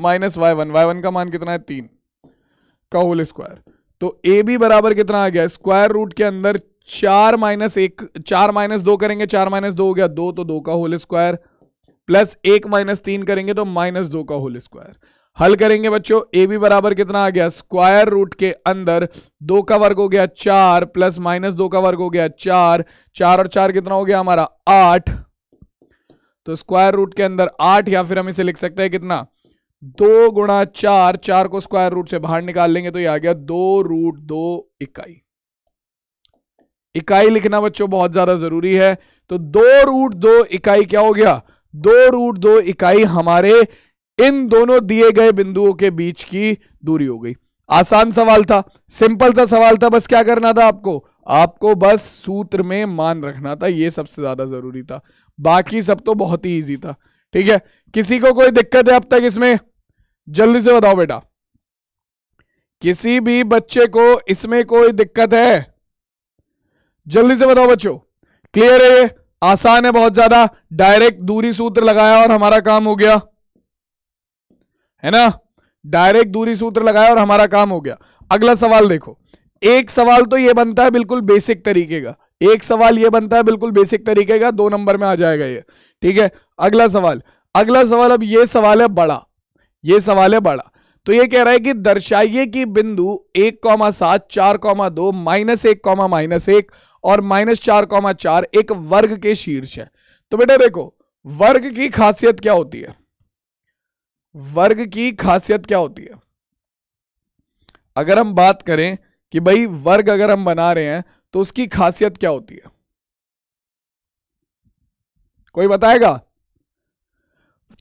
minus y one y one का मान कितना है तीन का होल स्क्वायर तो ए बी बराबर कितना आ गया स्क्वायर रूट के अंदर चार माइनस एक चार माइनस दो करेंगे चार माइनस दो हो गया दो तो दो का होल स्क्वायर प्लस एक माइनस तीन करेंगे तो माइनस दो का होल स्क्वायर हल करेंगे बच्चों ए बी बराबर कितना आ गया स्क्वायर रूट के अंदर दो का वर्ग हो गया चार प्लस माइनस दो का वर्ग हो गया चार चार और चार कितना हो गया हमारा आठ तो स्क्वायर रूट के अंदर आठ या फिर हम इसे लिख सकते हैं कितना दो गुणा चार चार को स्क्वायर रूट से बाहर निकाल लेंगे तो ये आ गया दो रूट दो इकाई इकाई लिखना बच्चों बहुत ज्यादा जरूरी है तो दो रूट दो इकाई क्या हो गया दो रूट दो इकाई हमारे इन दोनों दिए गए बिंदुओं के बीच की दूरी हो गई आसान सवाल था सिंपल सा सवाल था बस क्या करना था आपको आपको बस सूत्र में मान रखना था यह सबसे ज्यादा जरूरी था बाकी सब तो बहुत ही ईजी था ठीक है किसी को कोई दिक्कत है अब तक इसमें जल्दी से बताओ बेटा किसी भी बच्चे को इसमें कोई दिक्कत है जल्दी से बताओ बच्चों क्लियर है आसान है बहुत ज्यादा डायरेक्ट दूरी सूत्र लगाया और हमारा काम हो गया है ना डायरेक्ट दूरी सूत्र लगाया और हमारा काम हो गया अगला सवाल देखो एक सवाल तो यह बनता है बिल्कुल बेसिक तरीके का एक सवाल यह बनता है बिल्कुल बेसिक तरीके का दो नंबर में आ जाएगा ये ठीक है अगला सवाल अगला सवाल अब यह सवाल है बड़ा ये सवाल है बड़ा तो ये कह रहा है कि दर्शाइए कि बिंदु एक कौमा सात चार कौमा दो माइनस एक कौमा माइनस एक और माइनस चार कॉमा चार एक वर्ग के शीर्ष है तो बेटा देखो वर्ग की खासियत क्या होती है वर्ग की खासियत क्या होती है अगर हम बात करें कि भाई वर्ग अगर हम बना रहे हैं तो उसकी खासियत क्या होती है कोई बताएगा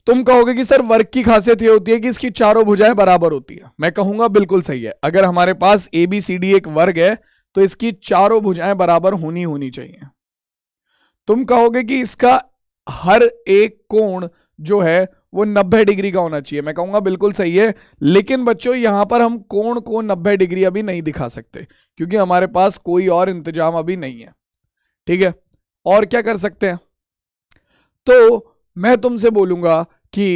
तुम कहोगे कि सर वर्ग की खासियत यह होती है कि इसकी चारों भुजाएं बराबर होती है मैं कहूंगा बिल्कुल सही है अगर हमारे पास ए बी सी डी एक वर्ग है तो इसकी चारों भुजाएं बराबर होनी होनी चाहिए तुम कहोगे कि इसका हर एक कोण जो है वो 90 डिग्री का होना चाहिए मैं कहूंगा बिल्कुल सही है लेकिन बच्चों यहां पर हम कोण को 90 डिग्री अभी नहीं दिखा सकते क्योंकि हमारे पास कोई और इंतजाम अभी नहीं है ठीक है और क्या कर सकते हैं तो मैं तुमसे बोलूंगा कि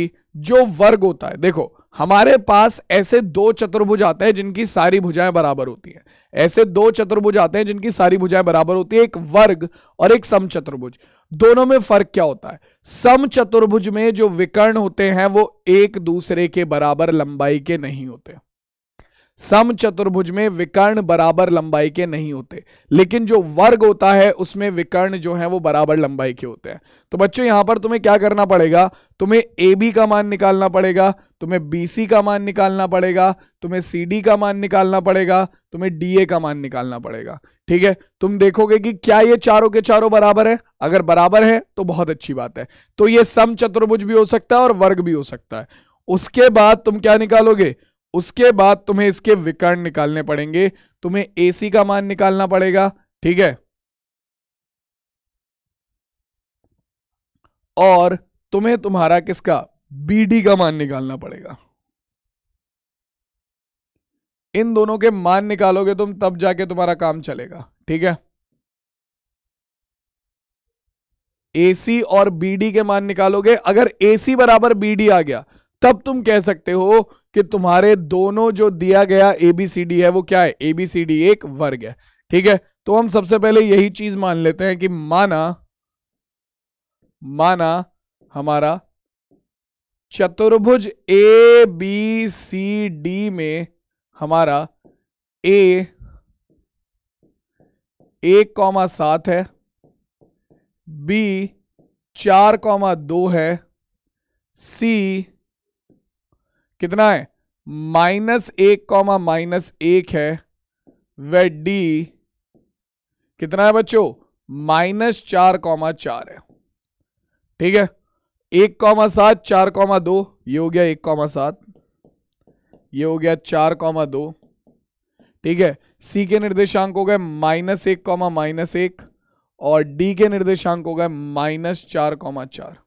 जो वर्ग होता है देखो हमारे पास ऐसे दो चतुर्भुज आते हैं जिनकी सारी भुजाएं बराबर होती हैं ऐसे दो चतुर्भुज आते हैं जिनकी सारी भुजाएं बराबर होती है एक वर्ग और एक सम चतुर्भुज दोनों में फर्क क्या होता है सम चतुर्भुज में जो विकर्ण होते हैं वो एक दूसरे के बराबर लंबाई के नहीं होते सम चतुर्भुज में विकर्ण बराबर लंबाई के नहीं होते लेकिन जो वर्ग होता है उसमें विकर्ण जो है वो बराबर लंबाई के होते हैं तो बच्चों यहां पर तुम्हें क्या करना पड़ेगा तुम्हें ए बी का मान निकालना पड़ेगा तुम्हें बी सी का मान निकालना पड़ेगा तुम्हें सी डी का मान निकालना पड़ेगा तुम्हें डी ए का मान निकालना पड़ेगा ठीक है तुम देखोगे कि क्या ये चारों के चारों बराबर है अगर बराबर है तो बहुत अच्छी बात है तो ये सम चतुर्भुज भी हो सकता है और वर्ग भी हो सकता है उसके बाद तुम क्या निकालोगे उसके बाद तुम्हें इसके विकर्ण निकालने पड़ेंगे तुम्हें एसी का मान निकालना पड़ेगा ठीक है और तुम्हें तुम्हारा किसका बीडी का मान निकालना पड़ेगा इन दोनों के मान निकालोगे तुम तब जाके तुम्हारा काम चलेगा ठीक है एसी और बीडी के मान निकालोगे अगर एसी बराबर बीडी आ गया तब तुम कह सकते हो कि तुम्हारे दोनों जो दिया गया एबीसीडी है वो क्या है एबीसीडी एक वर्ग है ठीक है तो हम सबसे पहले यही चीज मान लेते हैं कि माना माना हमारा चतुर्भुज ए बी सी डी में हमारा ए एक कौमा सात है बी चार कौमा दो है सी कितना है माइनस एक कॉमा माइनस एक है वे डी कितना है बच्चों माइनस चार कॉमा चार है ठीक है एक कॉमा सात चार कॉमा दो ये हो गया एक कॉमा सात ये हो गया चार कॉमा दो ठीक है सी के निर्देशांक हो गए माइनस एक कॉमा माइनस एक और डी के निर्देशांक हो गए माइनस चार कॉमा चार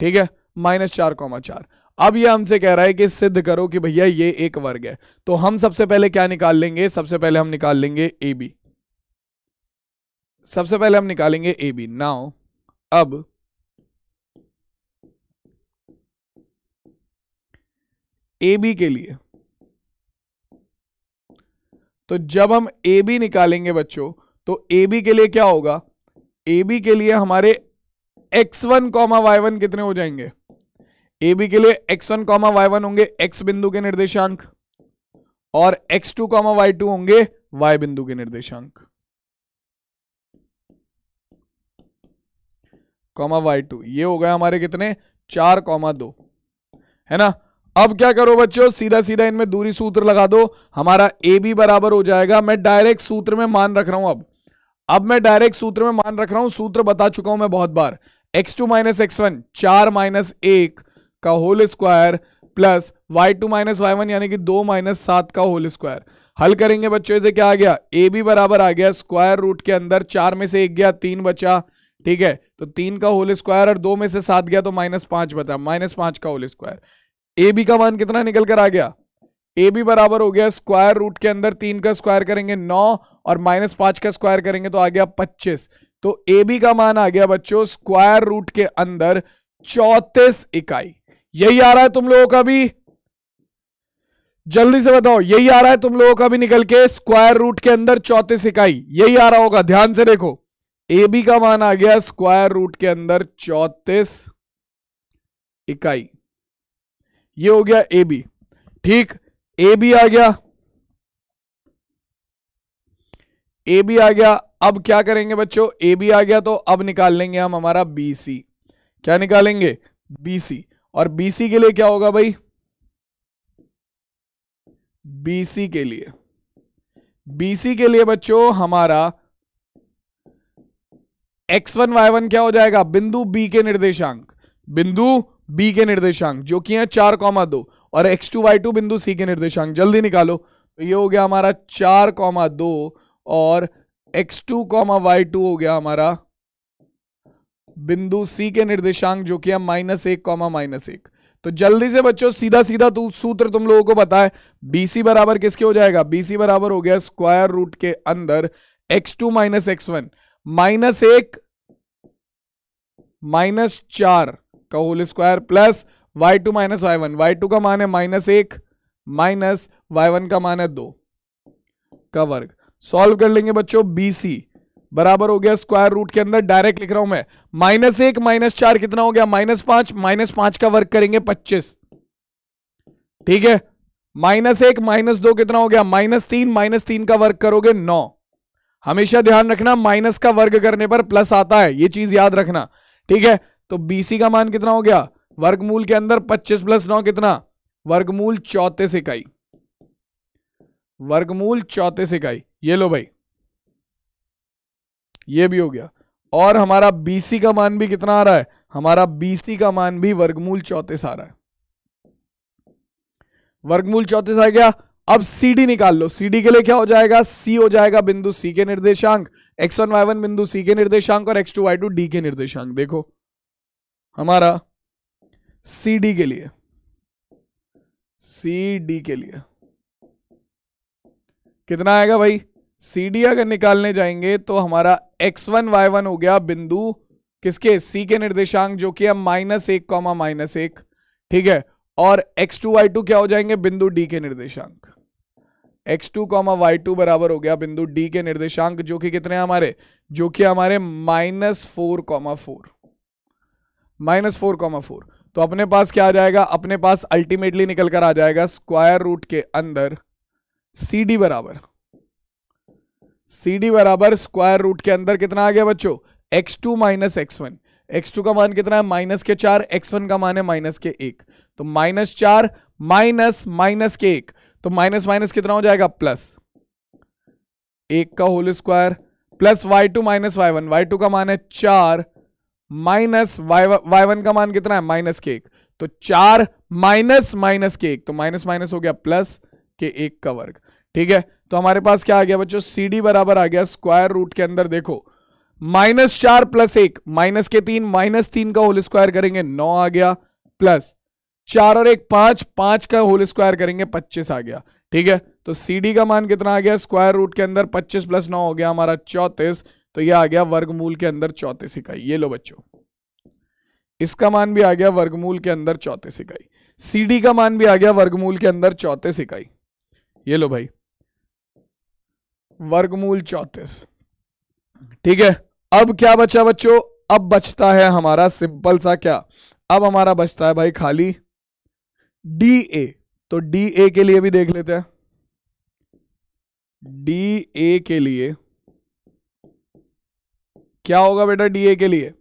ठीक है माइनस चार कॉमा चार अब ये हमसे कह रहा है कि सिद्ध करो कि भैया ये एक वर्ग है तो हम सबसे पहले क्या निकाल लेंगे सबसे पहले हम निकाल लेंगे ए बी सबसे पहले हम निकालेंगे ए बी नाउ अब ए बी के लिए तो जब हम ए बी निकालेंगे बच्चों तो ए बी के लिए क्या होगा ए बी के लिए हमारे x one comma y one कितने हो जाएंगे ए बी के लिए x one comma y one होंगे एक्स बिंदु के निर्देशांक और x two comma y two होंगे वाई बिंदु के निर्देशांक कॉमा वाई टू ये हो गया हमारे कितने चार कॉमा दो है ना अब क्या करो बच्चों सीधा सीधा इनमें दूरी सूत्र लगा दो हमारा ए बी बराबर हो जाएगा मैं डायरेक्ट सूत्र में मान रख रहा हूं अब अब मैं डायरेक्ट सूत्र में मान रख रहा हूं सूत्र बता चुका हूं मैं बहुत बार x two minus x one चार माइनस एक का whole square plus y two minus y one यानी कि दो माइनस सात का होल स्क्वायर हल करेंगे बच्चों इसे क्या आ गया ए बी बराबर आ गया स्क्वायर रूट के अंदर चार में से एक गया तीन बचा ठीक है तो तीन का होल स्क्वायर और दो में से सात गया तो माइनस पांच बचा माइनस पांच का होल स्क्वायर ए बी का मान कितना निकल कर आ गया ए बी बराबर हो गया स्क्वायर रूट के अंदर तीन का स्क्वायर करेंगे नौ और माइनस पांच का स्क्वायर करेंगे तो आ गया पच्चीस तो ए बी का मान आ गया बच्चों स्क्वायर रूट के अंदर चौतीस इकाई यही आ रहा है तुम लोगों का भी जल्दी से बताओ यही आ रहा है तुम लोगों का भी निकल के स्क्वायर रूट के अंदर चौतीस इकाई यही आ रहा होगा ध्यान से देखो ए बी का मान आ गया स्क्वायर रूट के अंदर चौतीस इकाई ये हो गया ए बी ठीक ए बी आ गया ए बी आ गया अब क्या करेंगे बच्चों ए बी आ गया तो अब निकाल लेंगे हम हमारा बी सी क्या निकालेंगे बी सी और बीसी के लिए क्या होगा भाई बीसी के लिए बीसी के लिए बच्चों हमारा एक्स वन वाई वन क्या हो जाएगा बिंदु बी के निर्देशांक बिंदु बी के निर्देशांक जो कि है चार कौमा दो और एक्स टू वाई टू बिंदु सी के निर्देशांक जल्दी निकालो तो ये हो गया हमारा चार कौमा दो और x two comma y two हो गया हमारा बिंदु सी के निर्देशांक जो कि है माइनस एक कॉमा माइनस एक तो जल्दी से बच्चों सीधा सीधा तू सूत्र तुम लोगों को पता है बीसी बराबर किसके हो जाएगा बीसी बराबर हो गया स्क्वायर रूट के अंदर x two minus x one minus एक माइनस चार का whole square plus y two minus y one y two का मान है माइनस एक माइनस वाई वन का मान है दो का वर्ग सॉल्व कर लेंगे बच्चों बीसी बराबर हो गया स्क्वायर रूट के अंदर डायरेक्ट लिख रहा हूं मैं माइनस एक माइनस चार कितना हो गया माइनस पांच माइनस पांच का वर्क करेंगे पच्चीस ठीक है माइनस एक माइनस दो कितना हो गया माइनस तीन माइनस तीन का वर्क करोगे नौ हमेशा ध्यान रखना माइनस का वर्ग करने पर प्लस आता है ये चीज याद रखना ठीक है तो बीसी का मान कितना हो गया वर्गमूल के अंदर पच्चीस प्लस नौ कितना वर्गमूल चौतीस इकाई वर्गमूल चौतीस इकाई ये लो भाई ये भी हो गया और हमारा बीसी का मान भी कितना आ रहा है हमारा बीसी का मान भी वर्गमूल चौतीस आ रहा है वर्गमूल चौतीस आ गया अब CD निकाल लो CD के लिए क्या हो जाएगा सी हो जाएगा बिंदु सी के निर्देशांक एक्स वन वाई वन बिंदु सी के निर्देशांक और x two y two D के निर्देशांक देखो हमारा सी डी के लिए सी डी के लिए कितना आएगा भाई सी अगर निकालने जाएंगे तो हमारा एक्स वन वाई वन हो गया बिंदु किसके सी के निर्देशांक जो कि हम माइनस एक कॉमा माइनस एक ठीक है और एक्स टू वाई टू क्या हो जाएंगे बिंदु डी के निर्देशांक x two comma y two बराबर हो गया बिंदु डी के निर्देशांक जो कि कितने हमारे जो कि हमारे minus four comma four minus four comma four तो अपने पास क्या आ जाएगा अपने पास अल्टीमेटली निकल कर आ जाएगा स्क्वायर रूट के अंदर सी डी बराबर सी डी बराबर स्क्वायर रूट के अंदर कितना आ गया बच्चों x two minus x one x two का मान कितना है माइनस के चार एक्स वन का मान है माइनस के एक तो माइनस चार माइनस माइनस के एक तो माइनस माइनस कितना हो जाएगा प्लस एक का whole square plus y two minus y one y two का मान है चार माइनस वाई वाई वन का मान कितना है माइनस के एक तो चार माइनस माइनस के एक तो माइनस माइनस हो गया प्लस के एक का वर्ग ठीक है तो हमारे पास क्या आ गया बच्चों सी बराबर आ गया स्क्वायर रूट के अंदर देखो माइनस चार प्लस एक माइनस के तीन माइनस तीन का होल स्क्वायर करेंगे नौ आ गया प्लस चार और एक पांच पांच का होल स्क्वायर करेंगे पच्चीस आ गया ठीक है तो सी का मान कितना आ गया स्क्वायर रूट के अंदर पच्चीस प्लस नौ हो गया हमारा चौतीस तो ये आ गया वर्गमूल के अंदर चौतीस इकाई ये लो बच्चों इसका मान भी आ गया वर्गमूल के अंदर चौतीस इकाई सी डी का मान भी आ गया वर्गमूल के अंदर चौतीस इकाई ये लो भाई वर्गमूल चौतीस ठीक है अब क्या बचा बच्चों अब बचता है हमारा सिंपल सा क्या अब हमारा बचता है भाई खाली डी ए तो डी ए के लिए भी देख लेते हैं डी ए के लिए क्या होगा बेटा डी ए के लिए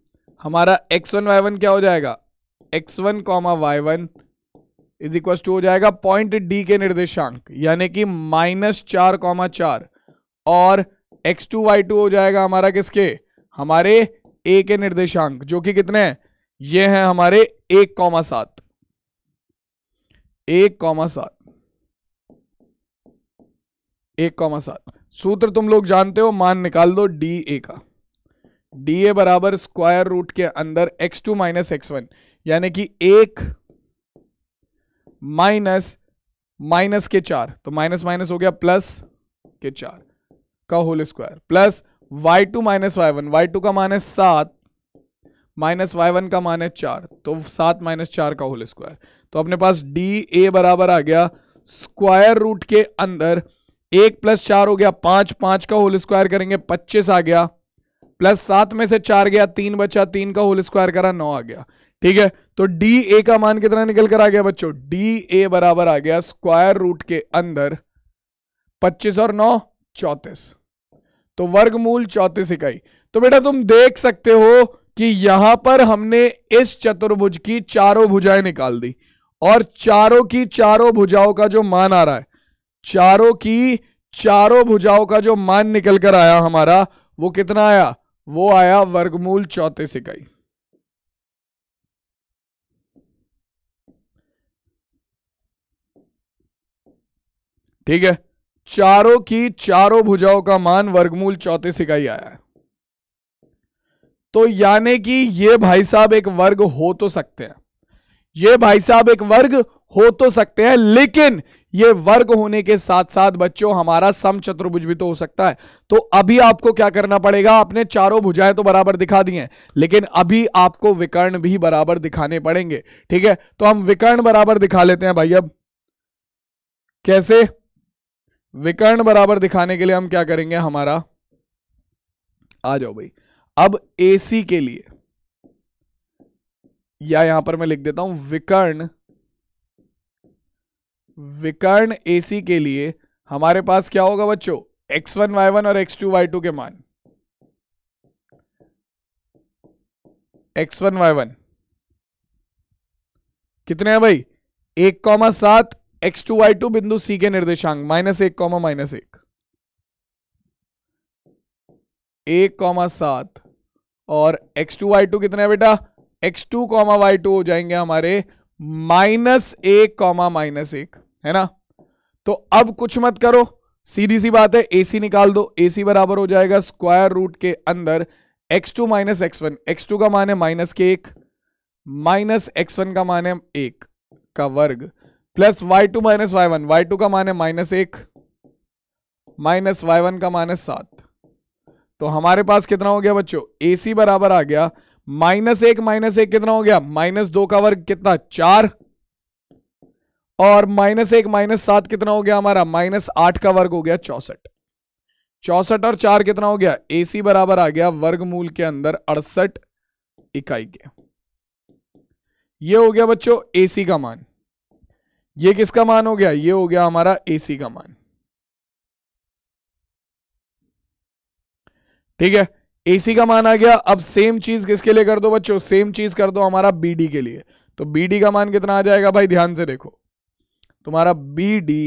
हमारा एक्स वन वाई वन क्या हो जाएगा x one comma y one is equal to हो जाएगा पॉइंट डी के निर्देशांक यानी कि माइनस चार कॉमा चार और एक्स टू वाई टू हो जाएगा हमारा किसके हमारे ए के निर्देशांक जो कि कितने हैं ये हैं हमारे एक कौमा सात एक कौमा सात एक कौमा सात सूत्र तुम लोग जानते हो मान निकाल दो डी ए का डी ए बराबर स्क्वायर रूट के अंदर x two minus x one यानी कि एक माइनस माइनस के चार तो माइनस माइनस हो गया प्लस के चार का whole square plus y two minus y one y two का मान है सात माइनस वाई वन का मान है चार तो सात माइनस चार का होल स्क्वायर तो अपने पास डी ए बराबर आ गया स्क्वायर रूट के अंदर एक प्लस चार हो गया पांच पांच का होल स्क्वायर करेंगे पच्चीस आ गया प्लस सात में से चार गया तीन बचा तीन का होल स्क्वायर करा नौ आ गया ठीक है तो डी ए का मान कितना निकल कर आ गया बच्चों डी ए बराबर आ गया स्क्वायर रूट के अंदर पच्चीस और नौ चौतीस तो वर्गमूल चौतीस इकाई तो बेटा तुम देख सकते हो कि यहां पर हमने इस चतुर्भुज की चारों भुजाएं निकाल दी और चारों की चारों भुजाओं का जो मान आ रहा है चारों की चारों भुजाओं का जो मान निकल कर आया हमारा वो कितना आया वो आया वर्गमूल चौतीस इकाई ठीक है चारों की चारों भुजाओं का मान वर्गमूल चौतीस इकाई आया है तो यानी कि ये भाई साहब एक वर्ग हो तो सकते हैं ये भाई साहब एक वर्ग हो तो सकते हैं लेकिन ये वर्ग होने के साथ साथ बच्चों हमारा सम चतुर्भुज भी तो हो सकता है तो अभी आपको क्या करना पड़ेगा आपने चारों भुजाएं तो बराबर दिखा दी हैं लेकिन अभी आपको विकर्ण भी बराबर दिखाने पड़ेंगे ठीक है तो हम विकर्ण बराबर दिखा लेते हैं भाई अब कैसे विकर्ण बराबर दिखाने के लिए हम क्या करेंगे हमारा आ जाओ भाई अब एसी के लिए या यहां पर मैं लिख देता हूं विकर्ण विकर्ण एसी के लिए हमारे पास क्या होगा बच्चों एक्स वन वाई वन और एक्स टू वाई टू के मान एक्स वन वाई वन कितने हैं भाई एक कॉमा सात एक्स टू वाई टू बिंदु सी के निर्देशांक माइनस एक कॉमा माइनस एक एक कॉमा सात और एक्स टू वाई टू कितना है बेटा x two comma y two हो जाएंगे हमारे माइनस एक कॉमा माइनस एक है ना तो अब कुछ मत करो सीधी सी बात है एसी निकाल दो एसी बराबर हो जाएगा स्क्वायर रूट के अंदर x two minus x one x two का मान है माइनस के एक माइनस एक्स वन का मान है एक का वर्ग plus y two minus y one y two का मान है माइनस एक माइनस वाई वन का मान है सात तो हमारे पास कितना हो गया बच्चों ए सी बराबर आ गया माइनस एक माइनस एक कितना हो गया माइनस दो का वर्ग कितना चार और माइनस एक माइनस सात कितना हो गया हमारा माइनस आठ का वर्ग हो गया चौसठ चौसठ और चार कितना हो गया ए सी बराबर आ गया वर्गमूल के अंदर अड़सठ इकाई के ये हो गया बच्चों एसी का मान ये किसका मान हो गया ये हो गया हमारा एसी का मान ठीक है एसी का मान आ गया अब सेम चीज किसके लिए कर दो बच्चों सेम चीज कर दो हमारा बीडी के लिए तो बीडी का मान कितना आ जाएगा भाई ध्यान से देखो तुम्हारा बीडी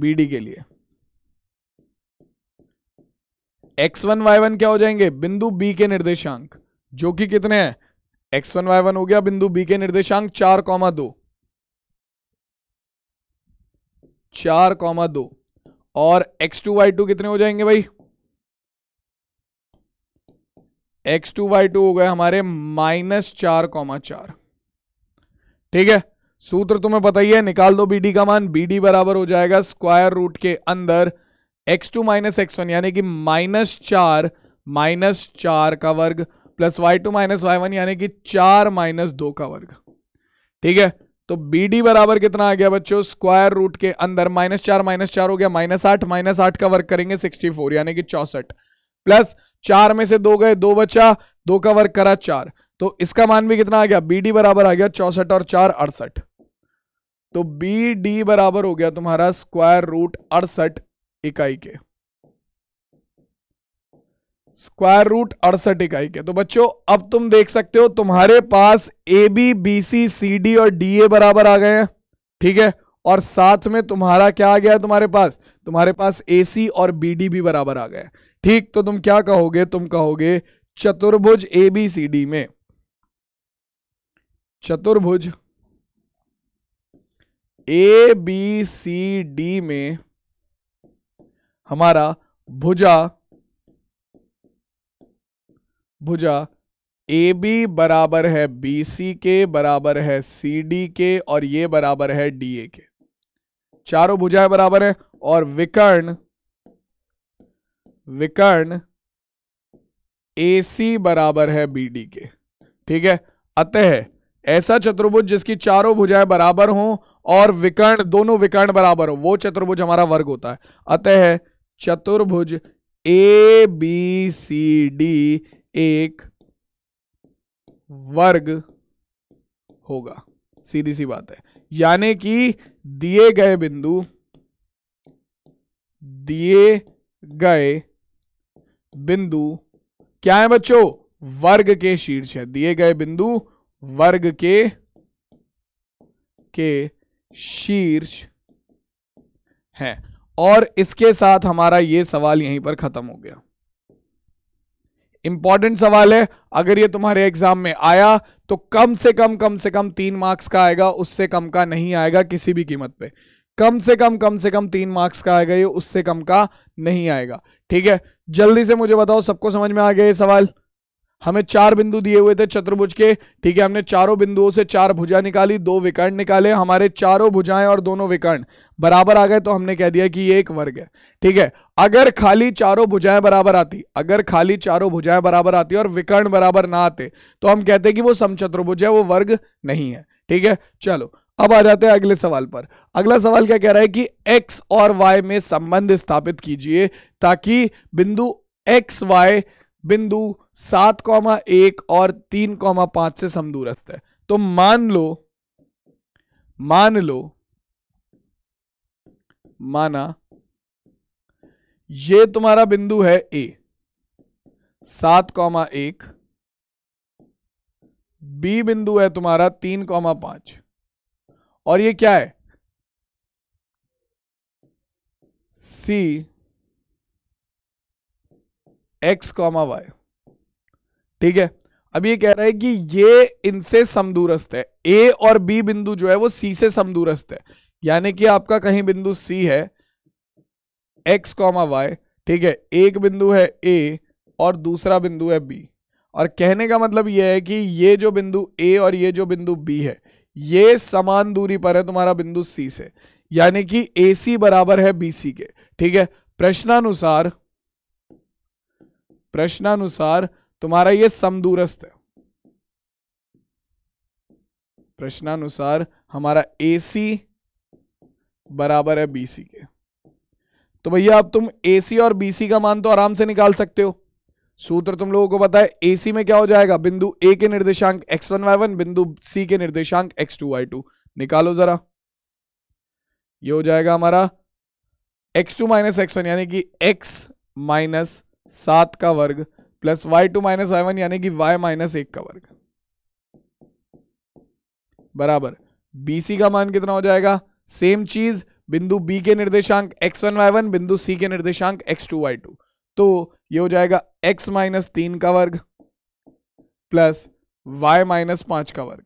बीडी के लिए एक्स वन वाई वन क्या हो जाएंगे बिंदु बी के निर्देशांक जो कि कितने हैं एक्स वन वाई वन हो गया बिंदु बी के निर्देशांक चार कौमा दो चार कौमा दो और एक्स टू वाई टू कितने हो जाएंगे भाई एक्स टू वाई टू हो गए हमारे माइनस चार कौमा चार ठीक है सूत्र तुम्हें बताइए निकाल दो बीडी का मान बीडी बराबर हो जाएगा स्क्वायर रूट के अंदर x two minus x one यानी कि माइनस चार माइनस चार का वर्ग plus y two minus y one यानी कि चार माइनस दो का वर्ग ठीक है तो बी डी बराबर कितना आ गया बच्चों स्क्वायर रूट के अंदर माइनस चार माइनस चार हो गया माइनस आठ माइनस आठ का वर्ग करेंगे सिक्सटी फोर यानी कि चौसठ प्लस चार में से दो गए दो बचा दो का वर्ग करा चार तो इसका मान भी कितना आ गया बी डी बराबर आ गया चौसठ और चार अड़सठ तो बी डी बराबर हो गया तुम्हारा स्क्वायर रूट अड़सठ इकाई के स्क्वायर रूट अड़सठ इकाई के तो बच्चों अब तुम देख सकते हो तुम्हारे पास A B B C C D और डी ए बराबर आ गए हैं ठीक है और साथ में तुम्हारा क्या आ गया तुम्हारे पास तुम्हारे पास ए सी और बी डी भी बराबर आ गए ठीक तो तुम क्या कहोगे तुम कहोगे चतुर्भुज ए बी सी डी में चतुर्भुज ए बी सी डी में हमारा भुजा भुजा ए बी बराबर है बी सी के बराबर है सी डी के और ये बराबर है डी ए के चारों भुजाएं बराबर है और विकर्ण विकर्ण ए सी बराबर है बी डी के ठीक है अतः ऐसा चतुर्भुज जिसकी चारों भुजाएं बराबर हों और विकर्ण दोनों विकर्ण बराबर हो वो चतुर्भुज हमारा वर्ग होता है अतः चतुर्भुज ए बी सी डी एक वर्ग होगा सीधी सी बात है यानी कि दिए गए बिंदु दिए गए बिंदु क्या है बच्चों वर्ग के शीर्ष है दिए गए बिंदु वर्ग के के शीर्ष है और इसके साथ हमारा ये सवाल यहीं पर खत्म हो गया इंपॉर्टेंट सवाल है अगर ये तुम्हारे एग्जाम में आया तो कम से कम कम से कम तीन मार्क्स का आएगा उससे कम का नहीं आएगा किसी भी कीमत पे कम से कम कम से कम तीन मार्क्स का आएगा ये उससे कम का नहीं आएगा ठीक है जल्दी से मुझे बताओ सबको समझ में आ गया ये सवाल हमें चार बिंदु दिए हुए थे चतुर्भुज के ठीक है हमने चारों बिंदुओं से चार भुजा निकाली दो विकर्ण निकाले हमारे चारों भुजाएं और दोनों विकर्ण बराबर आ गए तो हमने कह दिया कि ये एक वर्ग है ठीक है अगर खाली चारों भुजाएं बराबर आती अगर खाली चारों भुजाएं बराबर आती और विकर्ण बराबर ना आते तो हम कहते कि वो समचतुर्भुज है वो वर्ग नहीं है ठीक है चलो अब आ जाते हैं अगले सवाल पर अगला सवाल क्या कह रहा है कि एक्स और वाई में संबंध स्थापित कीजिए ताकि बिंदु एक्स वाई बिंदु सात कौमा एक और तीन कौमा पांच से समदूरस्थ है तो मान लो मान लो माना ये तुम्हारा बिंदु है ए सात कौमा एक बी बिंदु है तुम्हारा तीन कौमा पांच और ये क्या है सी एक्स कॉमा वाई ठीक है अब ये कह रहा है कि ये इनसे समदूरस्त है ए और बी बिंदु जो है वो सी से समदूरस्त है यानी कि आपका कहीं बिंदु सी है एक्स कॉमा वाई ठीक है एक बिंदु है ए और दूसरा बिंदु है बी और कहने का मतलब यह है कि ये जो बिंदु ए और ये जो बिंदु बी है ये समान दूरी पर है तुम्हारा बिंदु सी से यानी कि ए सी बराबर है बी सी के ठीक है प्रश्नानुसार प्रश्नानुसार तुम्हारा ये समदूरस्थ है प्रश्नानुसार हमारा ए सी बराबर है बीसी के तो भैया अब तुम ए सी और बीसी का मान तो आराम से निकाल सकते हो सूत्र तुम लोगों को पता है ए सी में क्या हो जाएगा बिंदु ए के निर्देशांक एक्स वन वाई वन बिंदु सी के निर्देशांक एक्स टू वाई टू निकालो जरा ये हो जाएगा हमारा x two minus x one यानी कि एक्स माइनस सात का वर्ग plus y two minus y one यानी कि वाई माइनस एक का वर्ग बराबर बीसी का मान कितना हो जाएगा सेम चीज बिंदु बी के निर्देशांक एक्स वन वाई वन बिंदु सी के निर्देशांक एक्स टू वाई टू तो ये हो जाएगा एक्स माइनस तीन का वर्ग प्लस वाई माइनस पांच का वर्ग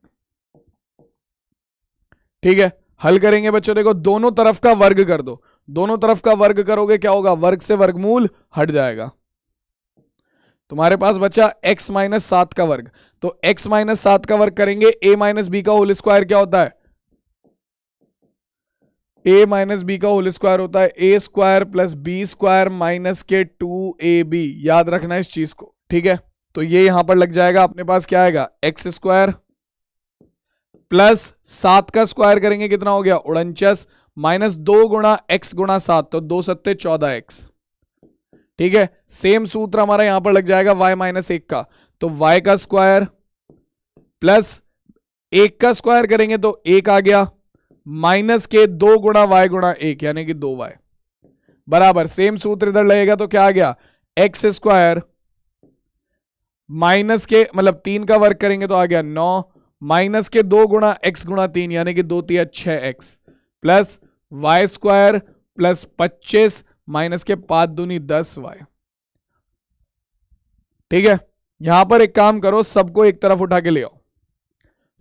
ठीक है हल करेंगे बच्चों देखो दोनों तरफ का वर्ग कर दो दोनों तरफ का वर्ग करोगे क्या होगा वर्ग से वर्गमूल हट जाएगा तुम्हारे पास बचा x माइनस सात का वर्ग तो x माइनस सात का वर्ग करेंगे a माइनस बी का होल स्क्वायर क्या होता है ए माइनस बी का होल स्क्वायर होता है a square plus b square minus के टू ए बी याद रखना इस चीज को ठीक है तो ये यहां पर लग जाएगा अपने पास क्या आएगा एक्स स्क्वायर प्लस सात का स्क्वायर करेंगे कितना हो गया उड़नचस माइनस दो गुणा एक्स गुणा सात तो दो सत्ते चौदह एक्स ठीक है सेम सूत्र हमारा यहां पर लग जाएगा वाई माइनस एक का तो वाई का स्क्वायर प्लस एक का स्क्वायर करेंगे तो एक आ गया माइनस के दो गुणा वाई गुणा एक यानी कि दो वाई बराबर सेम सूत्र इधर लगेगा तो क्या आ गया एक्स स्क्वायर माइनस के मतलब तीन का वर्क करेंगे तो आ गया नौ माइनस के दो गुणा एक्स गुणा तीन यानी कि दो तीन छह x plus y square plus पच्चीस माइनस के पाँच दूनी दस वाई ठीक है यहां पर एक काम करो सबको एक तरफ उठा के ले आओ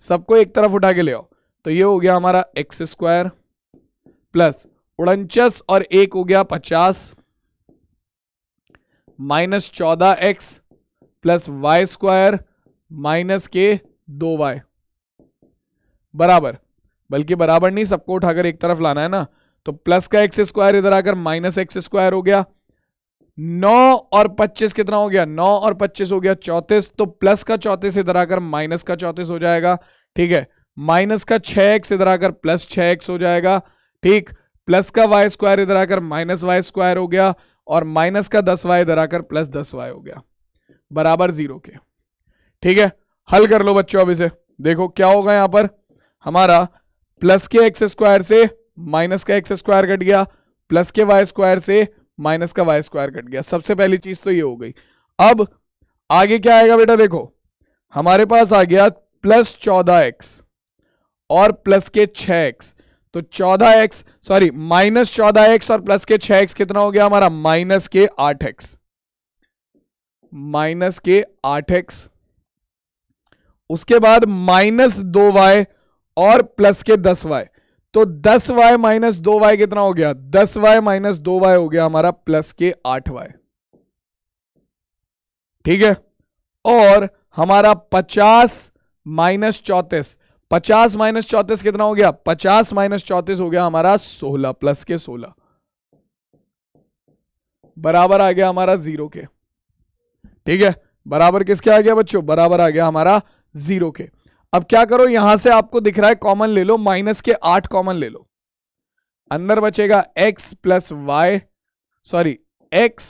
सबको एक तरफ उठा के ले आओ तो ये हो गया हमारा एक्स स्क्वायर प्लस उड़चस और एक हो गया पचास माइनस चौदह x plus y square minus के दो वाई बराबर बल्कि बराबर नहीं सबको उठाकर एक तरफ लाना है ना तो प्लस का एक्स स्क्वायर इधर आकर माइनस एक्स स्क्वायर हो गया नौ और पच्चीस कितना हो गया नौ और पच्चीस हो गया चौतीस तो प्लस का चौतीस इधर आकर माइनस का चौतीस हो जाएगा ठीक है माइनस का छह एक्स इधर आकर प्लस छह एक्स हो जाएगा ठीक प्लस का वाई स्क्वायर इधर आकर माइनस वाई स्क्वायर हो गया और माइनस का दस वाई इधर आकर प्लस दस वाई हो गया बराबर जीरो के ठीक है हल कर लो बच्चों अब इसे देखो क्या होगा यहां पर हमारा प्लस के एक्स स्क्वायर से माइनस का एक्स स्क्वायर कट गया प्लस के वाई स्क्वायर से माइनस का वाई स्क्वायर कट गया सबसे पहली चीज तो ये हो गई अब आगे क्या आएगा बेटा देखो हमारे पास आ गया प्लस चौदह एक्स और प्लस के छ एक्स तो चौदह एक्स सॉरी माइनस चौदह एक्स और प्लस के छ एक्स कितना हो गया हमारा माइनस के आठ एक्स माइनस के आठ एक्स उसके बाद माइनस दो वाई और प्लस के दस वाई तो दस वाई माइनस दो वाई कितना हो गया दस वाई माइनस दो वाई हो गया हमारा प्लस के आठ वाई ठीक है और हमारा पचास माइनस चौतीस पचास माइनस चौतीस कितना हो गया पचास माइनस चौतीस हो गया हमारा सोलह प्लस के सोलह बराबर आ गया हमारा जीरो के ठीक है बराबर किसके आ गया बच्चों बराबर आ गया हमारा जीरो के अब क्या करो यहां से आपको दिख रहा है कॉमन ले लो माइनस के आठ कॉमन ले लो अंदर बचेगा x plus y sorry x